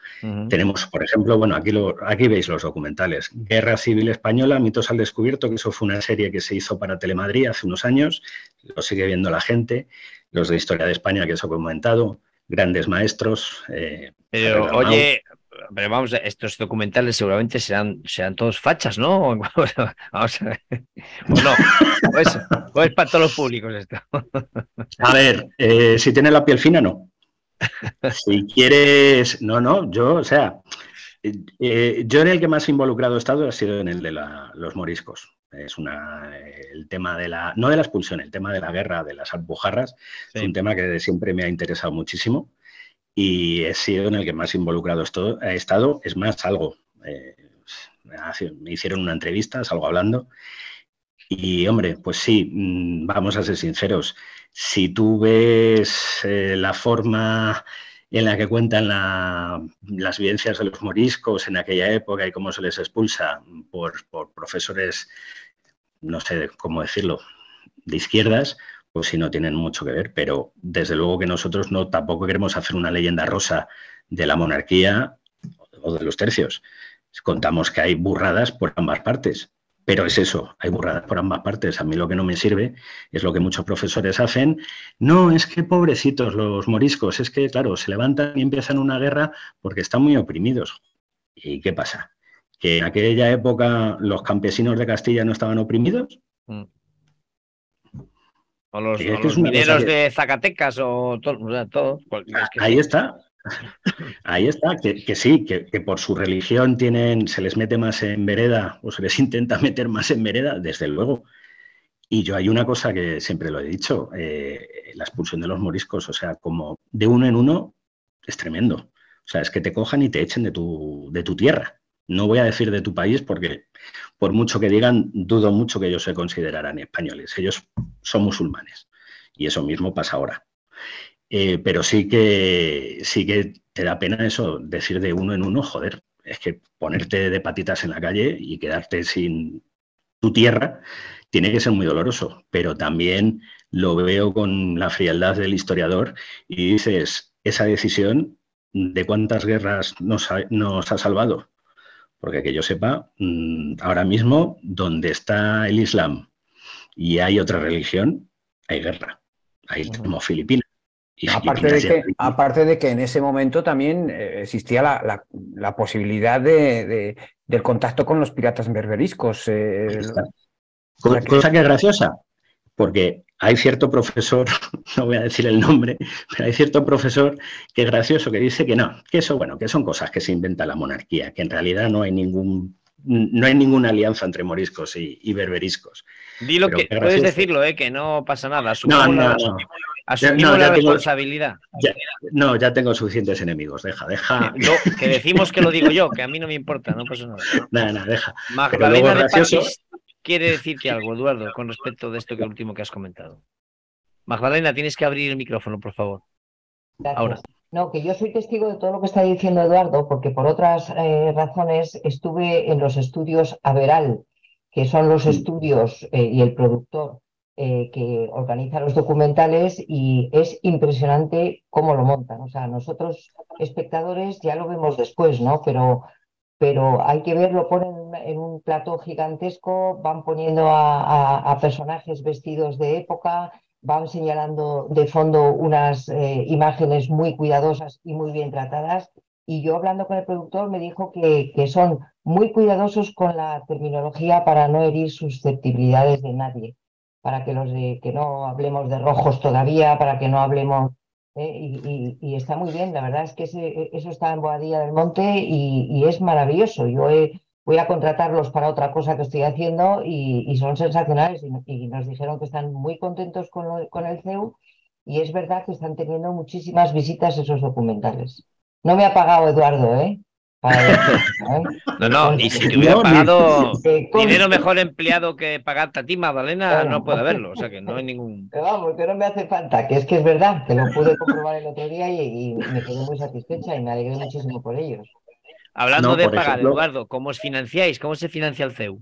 Tenemos, por ejemplo, bueno, aquí, aquí veis los documentales. Guerra Civil Española, mitos al descubierto, que eso fue una serie que se hizo para Telemadrid hace unos años, lo sigue viendo la gente. Los de Historia de España que os he comentado, grandes maestros. Eh, pero, oye, pero vamos, estos documentales seguramente sean serán todos fachas, ¿no? vamos a ver. Pues no, pues, pues para todos los públicos esto. A ver, eh, si tienes la piel fina, no. Si quieres, no, no, yo, o sea, eh, eh, yo en el que más involucrado he estado ha sido en el de los moriscos. Es una, el tema de la, no de la expulsión, el tema de la guerra, de las alpujarras, es un tema que siempre me ha interesado muchísimo y he sido en el que más involucrado he estado. Es más, algo. Eh, me hicieron una entrevista, salgo hablando. Y hombre, pues sí, mm, vamos a ser sinceros. Si tú ves eh, la forma en la que cuentan las vivencias de los moriscos en aquella época y cómo se les expulsa por profesores, no sé cómo decirlo, de izquierdas, pues no tienen mucho que ver, pero desde luego que nosotros no tampoco queremos hacer una leyenda rosa de la monarquía o de los tercios. Contamos que hay burradas por ambas partes, pero es eso, hay burradas por ambas partes. A mí lo que no me sirve es lo que muchos profesores hacen. No, es que pobrecitos los moriscos, es que, claro, se levantan y empiezan una guerra porque están muy oprimidos. ¿Y qué pasa? ¿Que en aquella época los campesinos de Castilla no estaban oprimidos? Mm. O los, mineros de Zacatecas o, todos. ahí está. Ahí está, que, sí, que, por su religión tienen, se les mete más en vereda o se les intenta meter más en vereda, desde luego. Y yo hay una cosa que siempre lo he dicho, eh, la expulsión de los moriscos, o sea, como de uno en uno es tremendo. O sea, es que te cojan y te echen de tu, de tu tierra. No voy a decir de tu país porque por mucho que digan, dudo mucho que ellos se consideraran españoles. Ellos son musulmanes. Y eso mismo pasa ahora. Eh, pero sí que, sí que te da pena eso, decir de uno en uno, joder, es que ponerte de patitas en la calle y quedarte sin tu tierra tiene que ser muy doloroso, pero también lo veo con la frialdad del historiador y dices, esa decisión de cuántas guerras nos ha salvado porque que yo sepa, mm, ahora mismo, donde está el Islam y hay otra religión, hay guerra. Hay como Filipinas. Y aparte, de que, aparte de que en ese momento también eh, existía la, posibilidad del contacto con los piratas berberiscos. Eh, cosa que es graciosa, porque hay cierto profesor, no voy a decir el nombre, pero hay cierto profesor que es gracioso que dice que no, que eso, bueno, que son cosas que se inventa la monarquía, que en realidad no hay ningún no hay ninguna alianza entre moriscos y, berberiscos. Dilo que puedes decirlo, eh, que no pasa nada. no, no, no. Asumimos la responsabilidad. no, ya tengo suficientes enemigos. Deja, deja. que decimos que lo digo yo, que a mí no me importa, no pasa nada. Nada, nada, deja. Más gracioso, quiere decirte algo, Eduardo, con respecto de esto que último que has comentado. Magdalena, tienes que abrir el micrófono, por favor. Ahora. No, que yo soy testigo de todo lo que está diciendo Eduardo, porque por otras eh, razones estuve en los estudios Averal, que son los estudios eh, y el productor eh, que organiza los documentales y es impresionante cómo lo montan. O sea, nosotros espectadores ya lo vemos después, ¿no? Pero pero hay que verlo, ponen en un plato gigantesco, van poniendo a, personajes vestidos de época, van señalando de fondo unas eh, imágenes muy cuidadosas y muy bien tratadas. Y yo hablando con el productor me dijo que, que son muy cuidadosos con la terminología para no herir susceptibilidades de nadie, para que los de, que no hablemos de rojos todavía, para que no hablemos ¿eh? y, está muy bien, la verdad es que e, eso está en Boadilla del Monte y, es maravilloso. Yo voy a contratarlos para otra cosa que estoy haciendo y, son sensacionales y, nos dijeron que están muy contentos con, con el CEU y es verdad que están teniendo muchísimas visitas esos documentales. No me ha pagado Eduardo, ¿eh? No, no, y si te hubiera pagado dinero mejor empleado que pagarte a ti, Magdalena, no puede haberlo, o sea que no hay ningún... Pero vamos, que no me hace falta, que es que es verdad, que lo pude comprobar el otro día y, me quedé muy satisfecha y me alegré muchísimo por ellos. Hablando de pagar, Eduardo, ¿cómo os financiáis? ¿Cómo se financia el CEU?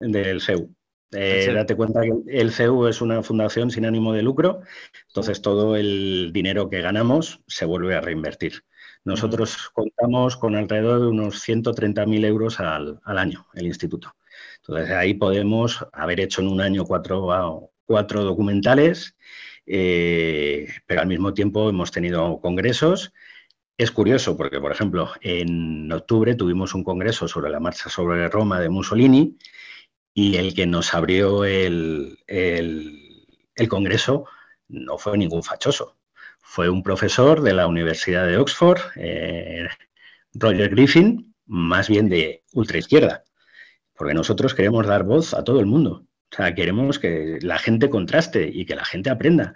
Del CEU. Eh, e date cuenta que el CEU es una fundación sin ánimo de lucro, entonces todo el dinero que ganamos se vuelve a reinvertir. Nosotros contamos con alrededor de unos 130.000 euros al, año, el instituto. Entonces, ahí podemos haber hecho en un año cuatro, cuatro documentales, eh, pero al mismo tiempo hemos tenido congresos. Es curioso porque, por ejemplo, en octubre tuvimos un congreso sobre la marcha sobre Roma de Mussolini y el que nos abrió el congreso no fue ningún fachoso, fue un profesor de la Universidad de Oxford, eh, Roger Griffin, más bien de ultraizquierda, porque nosotros queremos dar voz a todo el mundo. O sea, queremos que la gente contraste y que la gente aprenda.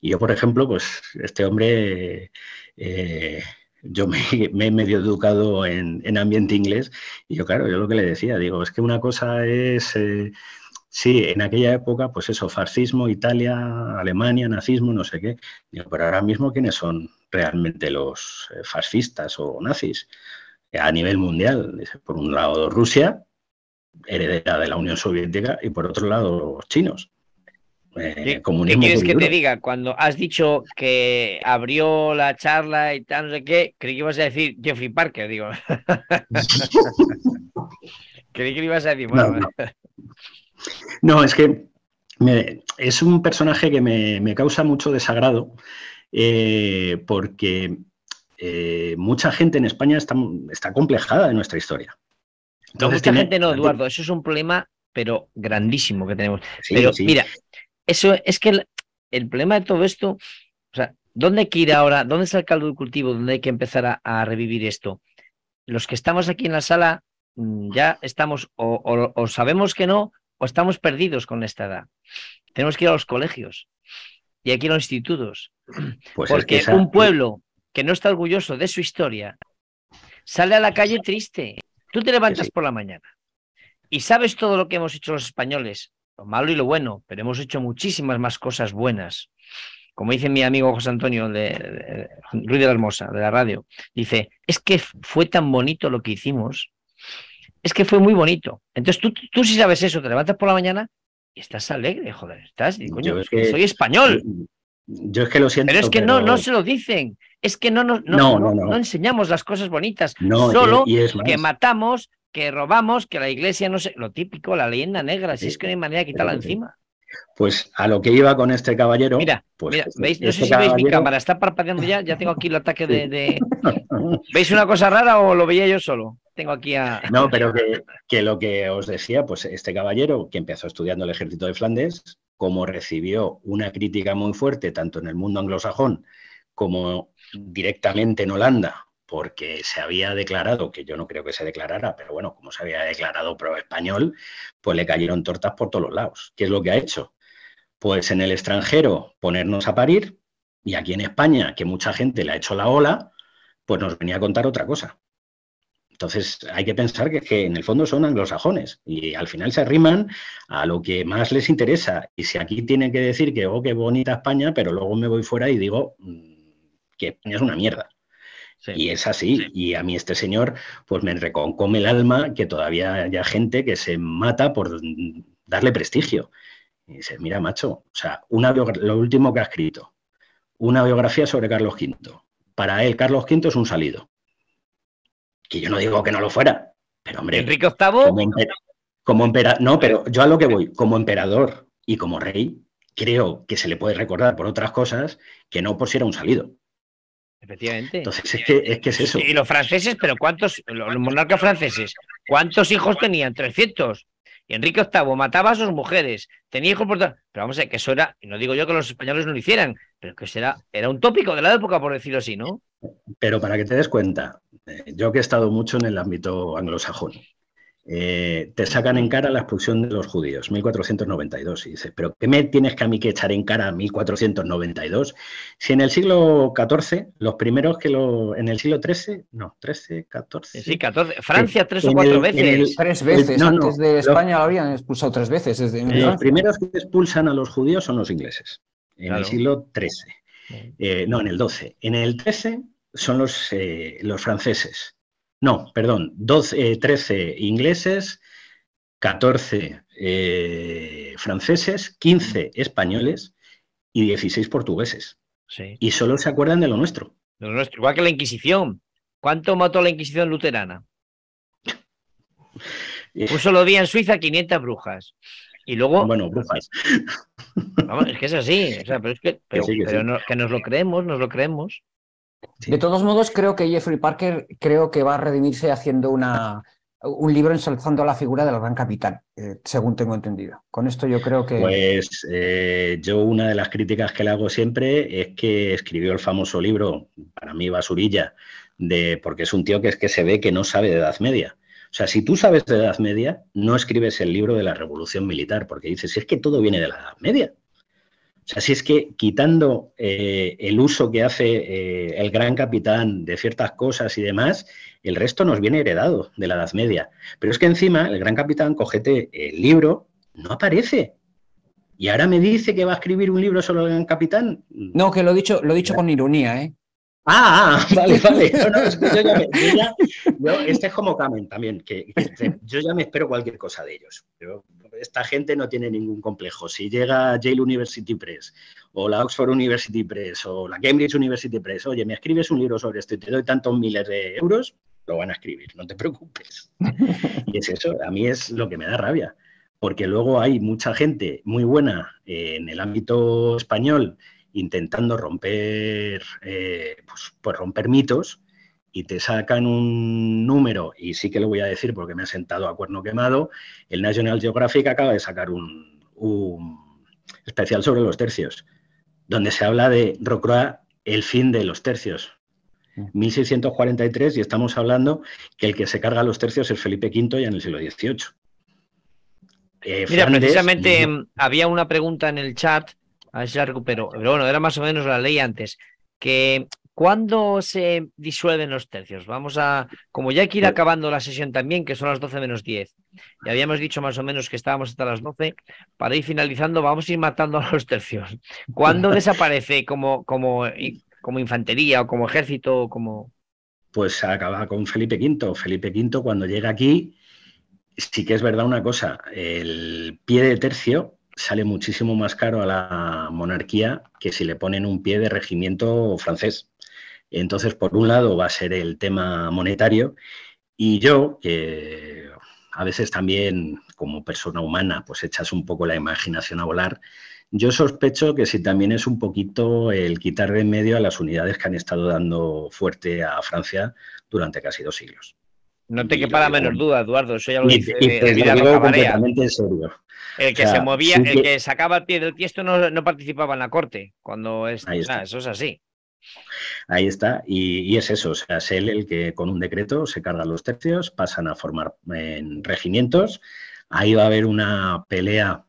Y yo, por ejemplo, pues este hombre, eh, yo me, he medio educado en, ambiente inglés y yo, claro, yo lo que le decía, digo, es que una cosa es... Eh, Sí, en aquella época, pues eso, fascismo, Italia, Alemania, nazismo, no sé qué. Pero ahora mismo, ¿quiénes son realmente los eh, fascistas o nazis eh, a nivel mundial? Por un lado, Rusia, heredera de la Unión Soviética, y por otro lado, los chinos. ¿Qué, eh, quieres que te diga? Cuando has dicho que abrió la charla y tal, no sé qué, creí que ibas a decir Jeffrey Parker, digo. creí que ibas a decir, bueno, no, es que es un personaje que me, causa mucho desagrado eh, porque eh, mucha gente en España está, complejada de nuestra historia. mucha gente no, Eduardo, eso es un problema, pero grandísimo que tenemos. pero mira, eso es que el, problema de todo esto, o sea, ¿dónde hay que ir ahora? ¿Dónde está el caldo de cultivo? ¿Dónde hay que empezar a, revivir esto? Los que estamos aquí en la sala mm, ya estamos o sabemos que no o estamos perdidos con esta edad. Tenemos que ir a los colegios y aquí a los institutos. Pues porque un pueblo que no está orgulloso de su historia sale a la calle triste. Tú te levantas por la mañana y sabes todo lo que hemos hecho los españoles, lo malo y lo bueno, pero hemos hecho muchísimas más cosas buenas. Como dice mi amigo José Antonio de, de de la Hermosa, de la radio, dice, es que fue tan bonito lo que hicimos es que fue muy bonito. Entonces tú, tú sí sabes eso, te levantas por la mañana y estás alegre, joder, estás, coño, soy español. Yo es que lo siento. Pero es que no, no se lo dicen. Es que no, no, no, enseñamos las cosas bonitas. Solo que matamos, que robamos, que la iglesia no sé. Lo típico, la leyenda negra. Si es que no hay manera de quitarla encima. Pues a lo que iba con este caballero. Mira, pues, mira este no sé este si veis mi cámara, está parpadeando ya, ya tengo aquí el ataque de... ¿Veis una cosa rara o lo veía yo solo? Tengo aquí a. No, pero que, lo que os decía, pues este caballero que empezó estudiando el ejército de Flandes, como recibió una crítica muy fuerte tanto en el mundo anglosajón como directamente en Holanda, porque se había declarado, que yo no creo que se declarara, pero bueno, como se había declarado pro español, pues le cayeron tortas por todos lados. ¿Qué es lo que ha hecho? Pues en el extranjero ponernos a parir y aquí en España, que mucha gente le ha hecho la ola, pues nos venía a contar otra cosa. Entonces hay que pensar que, en el fondo son anglosajones y al final se arriman a lo que más les interesa. Y si aquí tienen que decir que, oh, qué bonita España, pero luego me voy fuera y digo mm, que España es una mierda. y es así. Y a mí este señor, pues me reconcome el alma que todavía haya gente que se mata por darle prestigio. Y dice, mira, macho, o sea, una lo último que ha escrito, una biografía sobre Carlos V. Para él, Carlos V es un salido. Que yo no digo que no lo fuera, pero hombre. Enrique VIII. Como, empera, no, pero yo a lo que voy, como emperador y como rey, creo que se le puede recordar por otras cosas que no por si era un salido. Efectivamente. Entonces es que, es eso. Y los franceses, pero ¿cuántos, los monarcas franceses, cuántos hijos tenían? 300. Y Enrique VIII mataba a sus mujeres, tenía hijos por... Pero vamos a ver, que eso era, no digo yo que los españoles no lo hicieran, pero que eso era, era un tópico de la época, por decirlo así, ¿no? Pero para que te des cuenta, eh, yo que he estado mucho en el ámbito anglosajón, eh, te sacan en cara la expulsión de los judíos, 1492, y dices, pero ¿qué me tienes que a mí que echar en cara 1492? Si en el siglo XIV, los primeros que lo... En el siglo XIII, no, XIII, XIV... Sí, XIV, Francia tres o cuatro veces. tres veces, antes de España lo habían expulsado tres veces. Eh, los primeros que expulsan a los judíos son los ingleses, en el siglo XIII. no, en el XII. En el XIII son los, eh, los franceses. No, perdón, 13 eh, ingleses, 14 eh, franceses, 15 españoles y 16 portugueses. Sí. Y solo se acuerdan de lo nuestro. De lo nuestro, igual que la Inquisición. ¿Cuánto mató la Inquisición luterana? Un solo día en Suiza, 500 brujas. Y luego. Bueno, brujas. es que es así. pero es que, pero, no, que nos lo creemos, nos lo creemos. De todos modos, creo que Jeffrey Parker creo que va a redimirse haciendo una, un libro ensalzando la figura del gran capitán, eh, según tengo entendido. Con esto yo creo que... Pues eh, yo una de las críticas que le hago siempre es que escribió el famoso libro, para mí basurilla, de, porque es un tío que es que se ve que no sabe de Edad Media. O sea, si tú sabes de Edad Media, no escribes el libro de la Revolución Militar, porque dices, es que todo viene de la Edad Media. O sea, si es que quitando eh, el uso que hace eh, el gran capitán de ciertas cosas y demás, el resto nos viene heredado de la Edad Media. Pero es que encima el gran capitán, cogete el libro, no aparece. Y ahora me dice que va a escribir un libro solo el gran capitán. No, que lo he dicho, lo he dicho con ironía, ¿eh? Ah, vale, vale. este es como Kamen también, yo ya me espero cualquier cosa de ellos esta gente no tiene ningún complejo. Si llega Yale University Press o la Oxford University Press o la Cambridge University Press, oye, me escribes un libro sobre esto y te doy tantos miles de euros, lo van a escribir, no te preocupes. Y es eso, a mí es lo que me da rabia, porque luego hay mucha gente muy buena eh, en el ámbito español intentando romper, eh, pues, pues, romper mitos y te sacan un número, y sí que lo voy a decir porque me ha sentado a cuerno quemado, el National Geographic acaba de sacar un, especial sobre los tercios, donde se habla de Rocroa, el fin de los tercios. 1643 mm. y estamos hablando que el que se carga los tercios es Felipe V ya en el siglo XVIII. Eh, Mira, precisamente mm, había una pregunta en el chat, a ver si la recupero, pero bueno, era más o menos la ley antes, que ¿Cuándo se disuelven los tercios? Vamos a, como ya hay que ir acabando la sesión también, que son las 12 menos 10, Ya habíamos dicho más o menos que estábamos hasta las 12, para ir finalizando vamos a ir matando a los tercios. ¿Cuándo desaparece como, como, como infantería o como ejército como...? Pues acaba con Felipe V. Felipe V cuando llega aquí, sí que es verdad una cosa, el pie de tercio sale muchísimo más caro a la monarquía que si le ponen un pie de regimiento francés. Entonces, por un lado va a ser el tema monetario y yo, que a veces también como persona humana, pues echas un poco la imaginación a volar, yo sospecho que si también es un poquito el quitar de en medio a las unidades que han estado dando fuerte a Francia durante casi dos siglos. No te quepa la menor duda, Eduardo. Eso ya lo El que se movía, el que sacaba el pie del pie, esto no participaba en la corte. Cuando es, eso es así. Ahí está, y, es eso, o sea, es él el que con un decreto se cargan los tercios, pasan a formar en regimientos, ahí va a haber una pelea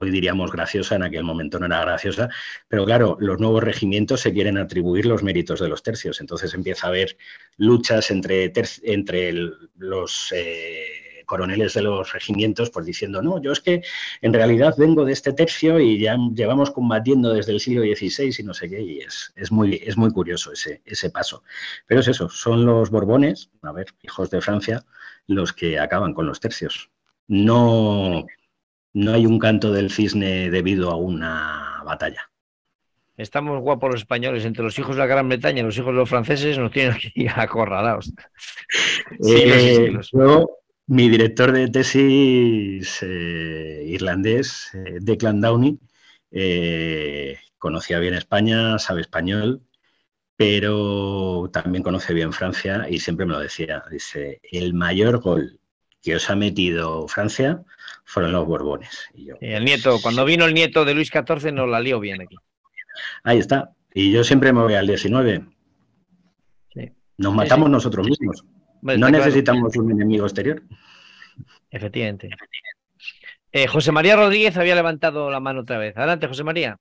hoy diríamos graciosa, en aquel momento no era graciosa, pero claro, los nuevos regimientos se quieren atribuir los méritos de los tercios, entonces empieza a haber luchas entre, entre los eh, coroneles de los regimientos, pues diciendo, no, yo es que en realidad vengo de este tercio y ya llevamos combatiendo desde el siglo XVI y no sé qué, y es, muy, es muy curioso ese, ese paso. Pero es eso, son los Borbones, a ver, hijos de Francia, los que acaban con los tercios. No, no hay un canto del cisne debido a una batalla. Estamos guapos los españoles, entre los hijos de la Gran Bretaña y los hijos de los franceses nos tienen aquí acorralados. Eh, sí, mi director de tesis eh, irlandés, de eh, Declan Downey, eh, conocía bien España, sabe español, pero también conoce bien Francia y siempre me lo decía. Dice, el mayor gol que os ha metido Francia fueron los Borbones. Y yo, el nieto, cuando vino el nieto de Luis XIV nos la lió bien aquí. Ahí está. Y yo siempre me voy al 19. Nos matamos nosotros mismos no necesitamos un enemigo exterior. Efectivamente. Eh, José María Rodríguez había levantado la mano otra vez. Adelante, José María.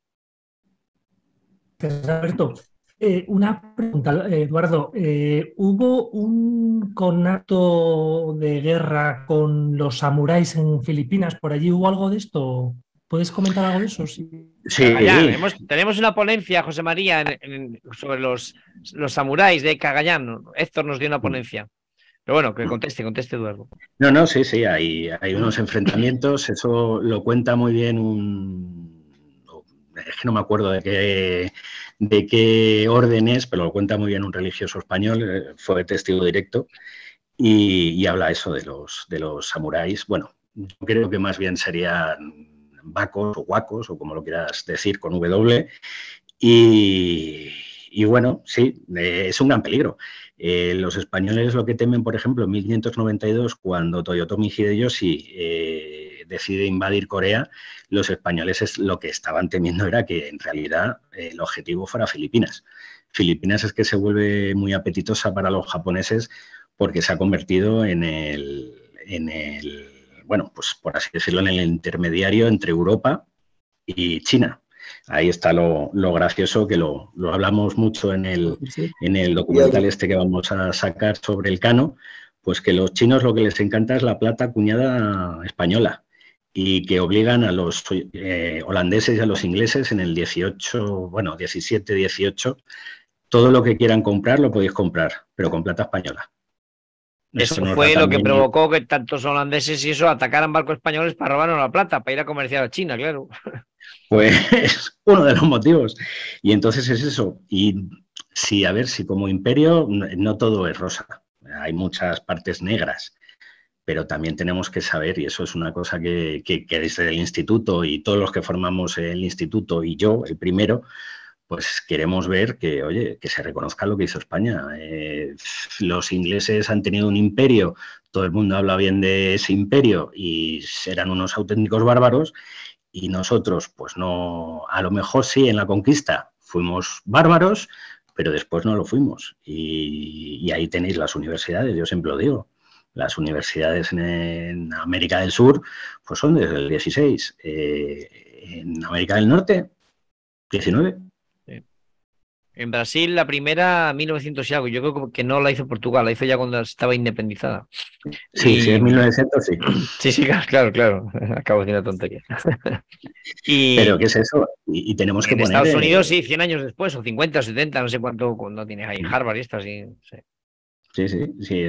Pues, Alberto, eh, una pregunta, Eduardo. Eh, ¿Hubo un conato de guerra con los samuráis en Filipinas? ¿Por allí hubo algo de esto? ¿Puedes comentar algo de eso? Sí. Ah, tenemos una ponencia, José María, sobre los, los samuráis de Cagallán. Héctor nos dio una mm. ponencia. Pero bueno, que conteste, conteste Eduardo. No, no, sí, sí, hay, hay unos enfrentamientos, eso lo cuenta muy bien un... Es que no me acuerdo de qué, de qué orden es, pero lo cuenta muy bien un religioso español, eh, fue testigo directo, y, habla eso de los, de los samuráis. Bueno, creo que más bien serían vacos o guacos, o como lo quieras decir, con W, y, y bueno, sí, eh, es un gran peligro. Eh, los españoles lo que temen, por ejemplo, en 1592, cuando Toyotomi Hideyoshi eh, decide invadir Corea, los españoles es, lo que estaban temiendo era que en realidad el objetivo fuera Filipinas. Filipinas es que se vuelve muy apetitosa para los japoneses porque se ha convertido en en el bueno, pues por así decirlo, en el intermediario entre Europa y China ahí está lo, gracioso, que lo, hablamos mucho en el, documental este que vamos a sacar sobre el cano, pues que los chinos lo que les encanta es la plata cuñada española y que obligan a los eh, holandeses y a los ingleses en el 18, bueno, 17, 18, todo lo que quieran comprar lo podéis comprar, pero con plata española. Eso, fue lo que provocó que tantos holandeses y eso atacaran barcos españoles para robarnos la plata, para ir a comerciar a China, claro. Pues uno de los motivos. Y entonces es eso. Y sí, a ver, si como imperio no todo es rosa. Hay muchas partes negras pero también tenemos que saber, y eso es una cosa que, que, desde el instituto y todos los que formamos el instituto y yo, el primero, pues queremos ver que, oye, que se reconozca lo que hizo España. Eh, los ingleses han tenido un imperio, todo el mundo habla bien de ese imperio y eran unos auténticos bárbaros, y nosotros, pues no, a lo mejor sí en la conquista fuimos bárbaros, pero después no lo fuimos. Y, ahí tenéis las universidades, yo siempre lo digo. Las universidades en, América del Sur, pues son desde el 16. Eh, en América del Norte, 19. En Brasil, la primera, 1900 y algo. Yo creo que no la hizo Portugal, la hizo ya cuando estaba independizada. Sí, sí, en 1900 sí. Sí, sí, claro, claro. Acabo de una tontería. Pero, ¿qué es eso? Y, tenemos que en Estados Unidos, sí, 100 años después, o 50, 70, no sé cuánto, cuando tienes ahí Harvard y esto, sí. sí. Sí, sí,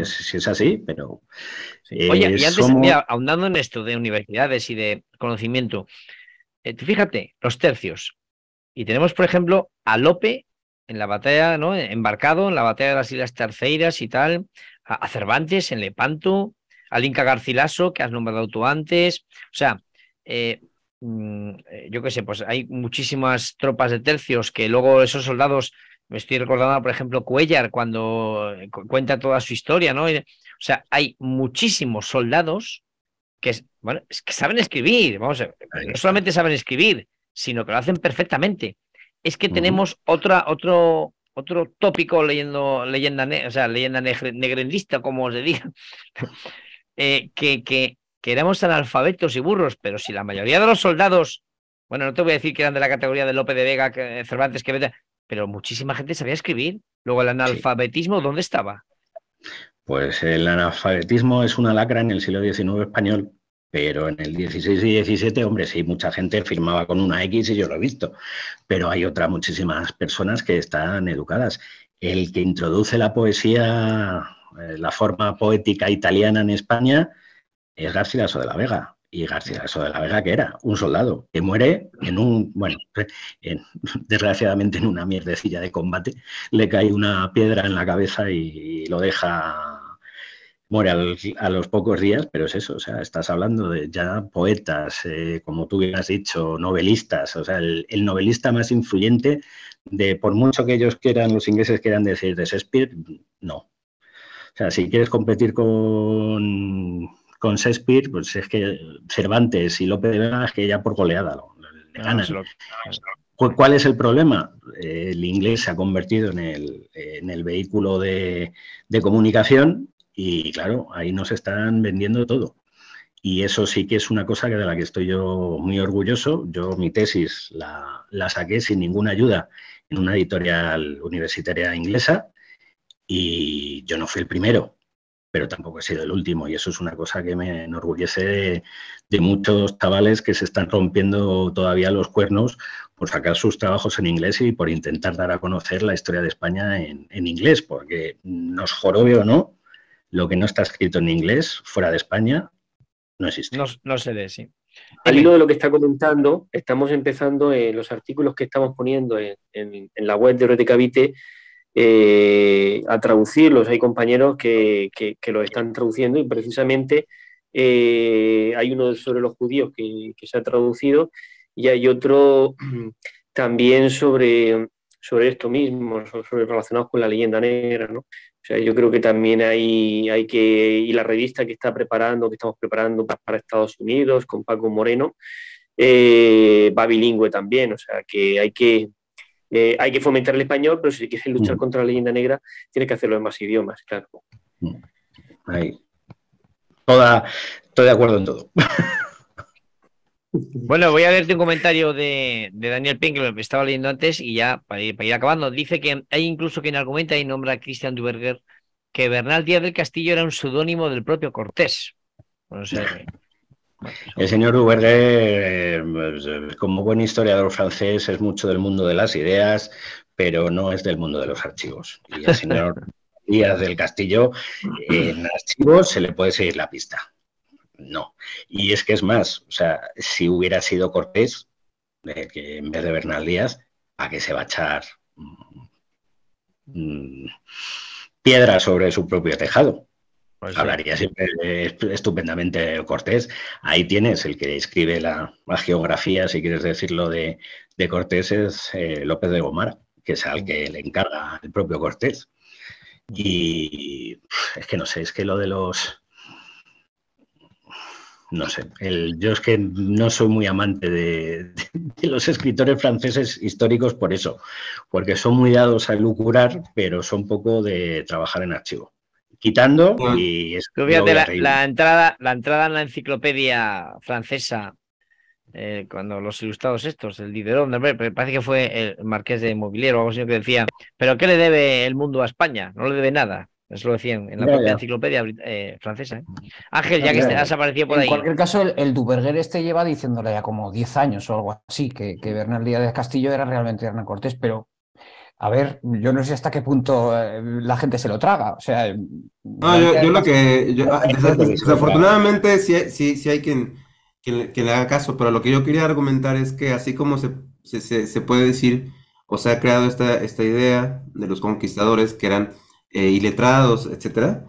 sí es, así, pero. Oye, y eh, antes, ahondando en esto de universidades y de conocimiento, eh, fíjate, los tercios. Y tenemos, por ejemplo, a Lope en la batalla, ¿no? Embarcado en la batalla de las Islas Terceiras y tal, a, Cervantes en Lepanto, al Inca Garcilaso, que has nombrado tú antes. O sea, eh, mm, yo qué sé, pues hay muchísimas tropas de tercios que luego esos soldados, me estoy recordando, por ejemplo, Cuellar, cuando eh, cuenta toda su historia, ¿no? o sea, hay muchísimos soldados que, bueno, que saben escribir, vamos, no solamente saben escribir, sino que lo hacen perfectamente es que tenemos otra, otro, otro tópico leyendo leyenda, o sea, leyenda negrendista, como os diga, eh, que, que, éramos analfabetos y burros, pero si la mayoría de los soldados, bueno, no te voy a decir que eran de la categoría de López de Vega, que, eh, Cervantes, que pero muchísima gente sabía escribir. Luego el analfabetismo, ¿dónde estaba? Pues el analfabetismo es una lacra en el siglo XIX español pero en el 16 y 17, hombre, sí, mucha gente firmaba con una X y yo lo he visto, pero hay otras muchísimas personas que están educadas. El que introduce la poesía, eh, la forma poética italiana en España, es García de la Vega. Y García de la Vega, que era un soldado que muere en un, bueno, desgraciadamente en una mierdecilla de combate, le cae una piedra en la cabeza y lo deja muere a los pocos días, pero es eso, o sea, estás hablando de ya poetas, eh, como tú has dicho, novelistas, o sea, el, novelista más influyente de, por mucho que ellos quieran, los ingleses quieran decir de Shakespeare, no. O sea, si quieres competir con, con Shakespeare, pues es que Cervantes y López de Vega es que ya por goleada le ganan. ¿Cuál es el problema? El inglés se ha convertido en el, vehículo de, de, comunicación y claro, ahí nos están vendiendo todo. Y eso sí que es una cosa que de la que estoy yo muy orgulloso. Yo mi tesis la, saqué sin ninguna ayuda en una editorial universitaria inglesa y yo no fui el primero, pero tampoco he sido el último. Y eso es una cosa que me enorgullece de, muchos chavales que se están rompiendo todavía los cuernos por sacar sus trabajos en inglés y por intentar dar a conocer la historia de España en, en inglés, porque nos jorobe o no lo que no está escrito en inglés fuera de España no existe. No, sé se sí. Al hilo de lo que está comentando, estamos empezando en los artículos que estamos poniendo en, la web de Retecavite eh, a traducirlos. Hay compañeros que, los están traduciendo y precisamente eh, hay uno sobre los judíos que, se ha traducido y hay otro también sobre, sobre esto mismo, sobre, relacionados con la leyenda negra. ¿no? O sea, yo creo que también hay, que, y la revista que está preparando, que estamos preparando para Estados Unidos con Paco Moreno, eh, va bilingüe también, o sea, que hay que, eh, hay que fomentar el español, pero si quieres luchar mm. contra la leyenda negra, tienes que hacerlo en más idiomas, claro. Mm. Ahí. Toda, estoy de acuerdo en todo. Bueno, voy a leerte un comentario de, Daniel Pink, que estaba leyendo antes y ya para ir, acabando. Dice que hay incluso quien argumenta y nombra a Christian Duberger que Bernal Díaz del Castillo era un seudónimo del propio Cortés. El señor Duberger, pues, eh, como buen historiador francés, es mucho del mundo de las ideas, pero no es del mundo de los archivos. Y al señor Díaz del Castillo, en archivos se le puede seguir la pista no. Y es que es más, o sea, si hubiera sido Cortés, en vez de Bernal Díaz, ¿a qué se va a echar mm, piedra sobre su propio tejado? Pues Hablaría siempre estupendamente Cortés. Ahí tienes el que escribe la, geografía, si quieres decirlo, de, de Cortés es eh, López de Gomara, que es al que le encarga el propio Cortés. Y es que no sé, es que lo de los no sé, el, yo es que no soy muy amante de, los escritores franceses históricos por eso, porque son muy dados a lucurar, pero son poco de trabajar en archivo. Quitando pues, y la, entrada, la entrada en la enciclopedia francesa, eh, cuando los ilustrados estos, el Diderot, me parece que fue el marqués de movilero o algo así que decía, pero ¿qué le debe el mundo a España? No le debe nada. Eso lo decían en la propia enciclopedia eh, francesa. ¿eh? Ángel, ya, que has aparecido por ahí. En cualquier caso, el, el, este lleva diciéndole ya como 10 años o algo así, que, Bernal Díaz de Castillo era realmente Hernán Cortés, pero a ver, yo no sé hasta qué punto eh, la gente se lo traga. O sea, no, yo, lo que. Ah, desafortunadamente, sí, hay quien, le haga caso, pero lo que yo quería argumentar es que así como se, se, puede decir, o se ha creado esta, esta idea de los conquistadores que eran eh, iletrados, etcétera,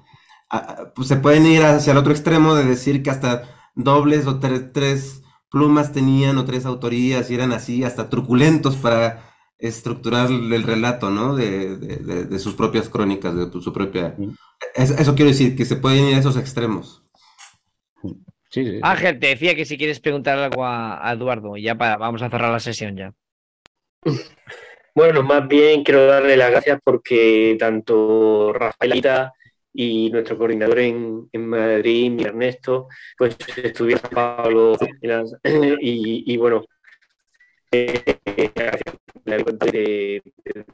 pues se pueden ir hacia el otro extremo de decir que hasta dobles o tres, plumas tenían o tres autorías y eran así hasta truculentos para estructurar el relato, ¿no? De, sus propias crónicas, de su propia... Eso, quiero decir, que se pueden ir a esos extremos. Sí, sí, Ángel, decía que si quieres preguntar algo a, a Eduardo, ya para, vamos a cerrar la sesión ya. Bueno, más bien quiero darle las gracias porque tanto Rafaelita y nuestro coordinador en, Madrid, mi Ernesto, pues estuvieron Pablo y, bueno, eh, eh, de,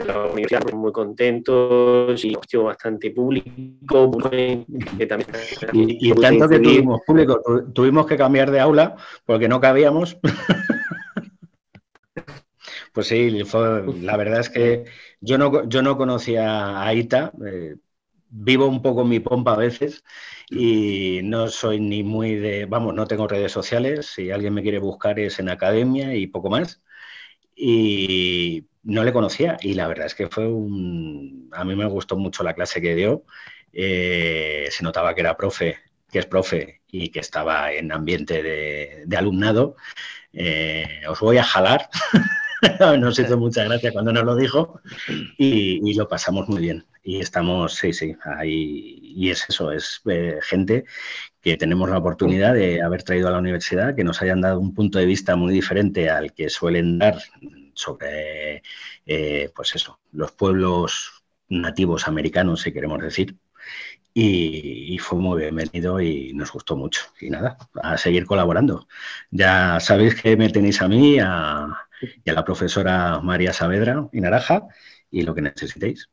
la universidad pues muy contentos y bastante público también y, y tanto que tuvimos público tuvimos que cambiar de aula porque no cabíamos Pues sí, la verdad es que yo no, yo no conocía a Ita. Eh, vivo un poco mi pompa a veces y no soy ni muy de, vamos, no tengo redes sociales, si alguien me quiere buscar es en academia y poco más. Y no le conocía y la verdad es que fue un, a mí me gustó mucho la clase que dio, eh, se notaba que era profe, que es profe y que estaba en ambiente de, alumnado. Eh, os voy a jalar. nos hizo mucha gracia cuando nos lo dijo y, lo pasamos muy bien. Y estamos, sí, sí, ahí. Y es eso, es eh, gente que tenemos la oportunidad de haber traído a la universidad, que nos hayan dado un punto de vista muy diferente al que suelen dar sobre, eh, pues eso, los pueblos nativos americanos, si queremos decir, y, y, fue muy bienvenido y nos gustó mucho. Y nada, a seguir colaborando. Ya sabéis que me tenéis a mí, a, y a la profesora María Saavedra y Naraja y lo que necesitéis.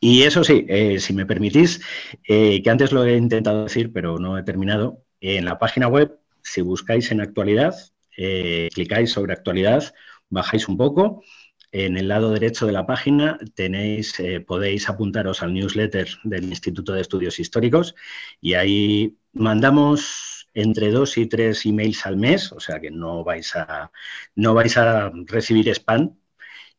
Y eso sí, eh, si me permitís, eh, que antes lo he intentado decir, pero no he terminado, en la página web, si buscáis en actualidad, eh, clicáis sobre actualidad, bajáis un poco, en el lado derecho de la página tenéis, podéis apuntaros al newsletter del Instituto de Estudios Históricos y ahí mandamos entre dos y tres emails al mes, o sea que no vais a, no vais a recibir spam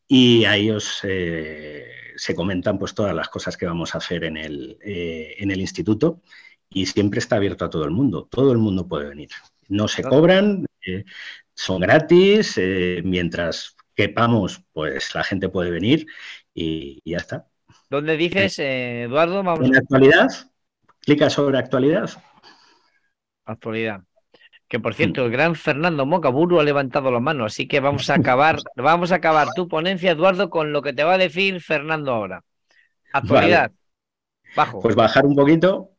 y ahí os eh, se comentan pues todas las cosas que vamos a hacer en el, eh, en el instituto y siempre está abierto a todo el mundo, todo el mundo puede venir. No se cobran, eh, son gratis, mientras quepamos, pues la gente puede venir y, ya está. ¿Dónde dices, Eduardo? En actualidad, clica sobre actualidad actualidad. Que por hmm. cierto, el gran Fernando Mocaburu ha levantado la mano, así que vamos a acabar, vamos a acabar tu ponencia, Eduardo, con lo que te va a decir Fernando ahora. Actualidad. Bajo. Pues bajar un poquito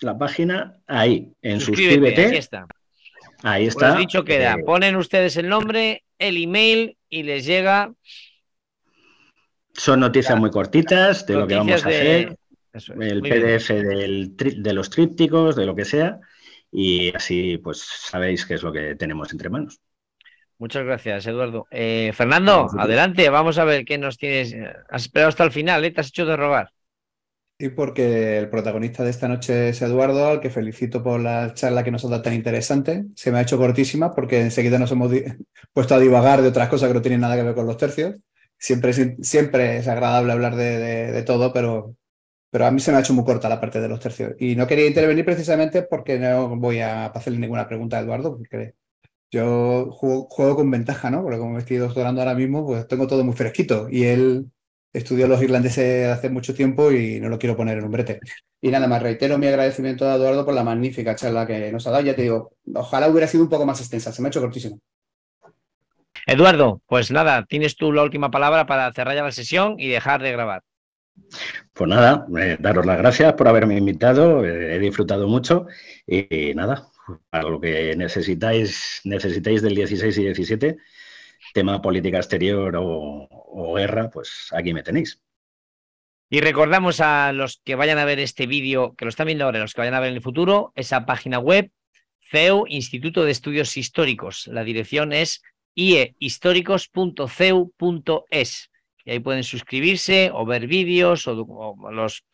la página ahí, en suscríbete. Ahí Está. Ahí pues está. dicho eh, Ponen ustedes el nombre, el email y les llega. Son noticias muy cortitas de lo que vamos a hacer. El PDF de los trípticos, de lo que sea, y así pues sabéis qué es lo que tenemos entre manos. Muchas gracias, Eduardo. Eh, Fernando, adelante, vamos a ver qué nos tienes. Has esperado hasta el final, ¿eh? te has hecho de robar. Y porque el protagonista de esta noche es Eduardo, al que felicito por la charla que nos ha dado tan interesante. Se me ha hecho cortísima porque enseguida nos hemos puesto a divagar de otras cosas que no tienen nada que ver con los tercios. Siempre, siempre es agradable hablar de todo, pero pero a mí se me ha hecho muy corta la parte de los tercios. Y no quería intervenir precisamente porque no voy a hacerle ninguna pregunta a Eduardo, porque yo juego, con ventaja, ¿no? Porque como me estoy doctorando ahora mismo, pues tengo todo muy fresquito. Y él estudió los irlandeses hace mucho tiempo y no lo quiero poner en un brete. Y nada más, reitero mi agradecimiento a Eduardo por la magnífica charla que nos ha dado. Ya te digo, ojalá hubiera sido un poco más extensa, se me ha hecho cortísimo. Eduardo, pues nada, tienes tú la última palabra para cerrar ya la sesión y dejar de grabar. Pues nada, eh, daros las gracias por haberme invitado, eh, he disfrutado mucho y, nada, para lo que necesitáis, necesitáis del 16 y 17, tema política exterior o, guerra, pues aquí me tenéis. Y recordamos a los que vayan a ver este vídeo, que lo están viendo ahora, los que vayan a ver en el futuro, esa página web, CEU, Instituto de Estudios Históricos. La dirección es iehistóricos.ceu.es y ahí pueden suscribirse o ver vídeos o, los,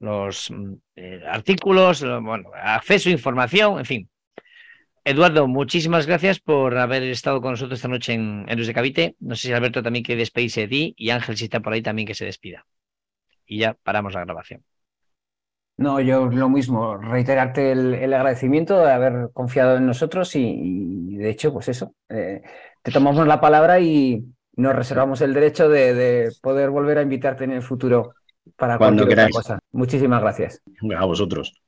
los mm, eh, artículos, bueno, acceso a información, en fin. Eduardo, muchísimas gracias por haber estado con nosotros esta noche en Héroes de Cavite. No sé si Alberto también quiere despedirse de y Ángel, si está por ahí, también que se despida. Y ya paramos la grabación. No, yo lo mismo, reiterarte el, agradecimiento de haber confiado en nosotros y, de hecho, pues eso, eh, te tomamos la palabra y, nos reservamos el derecho de, poder volver a invitarte en el futuro para Cuando cualquier cosa. Muchísimas gracias. A vosotros.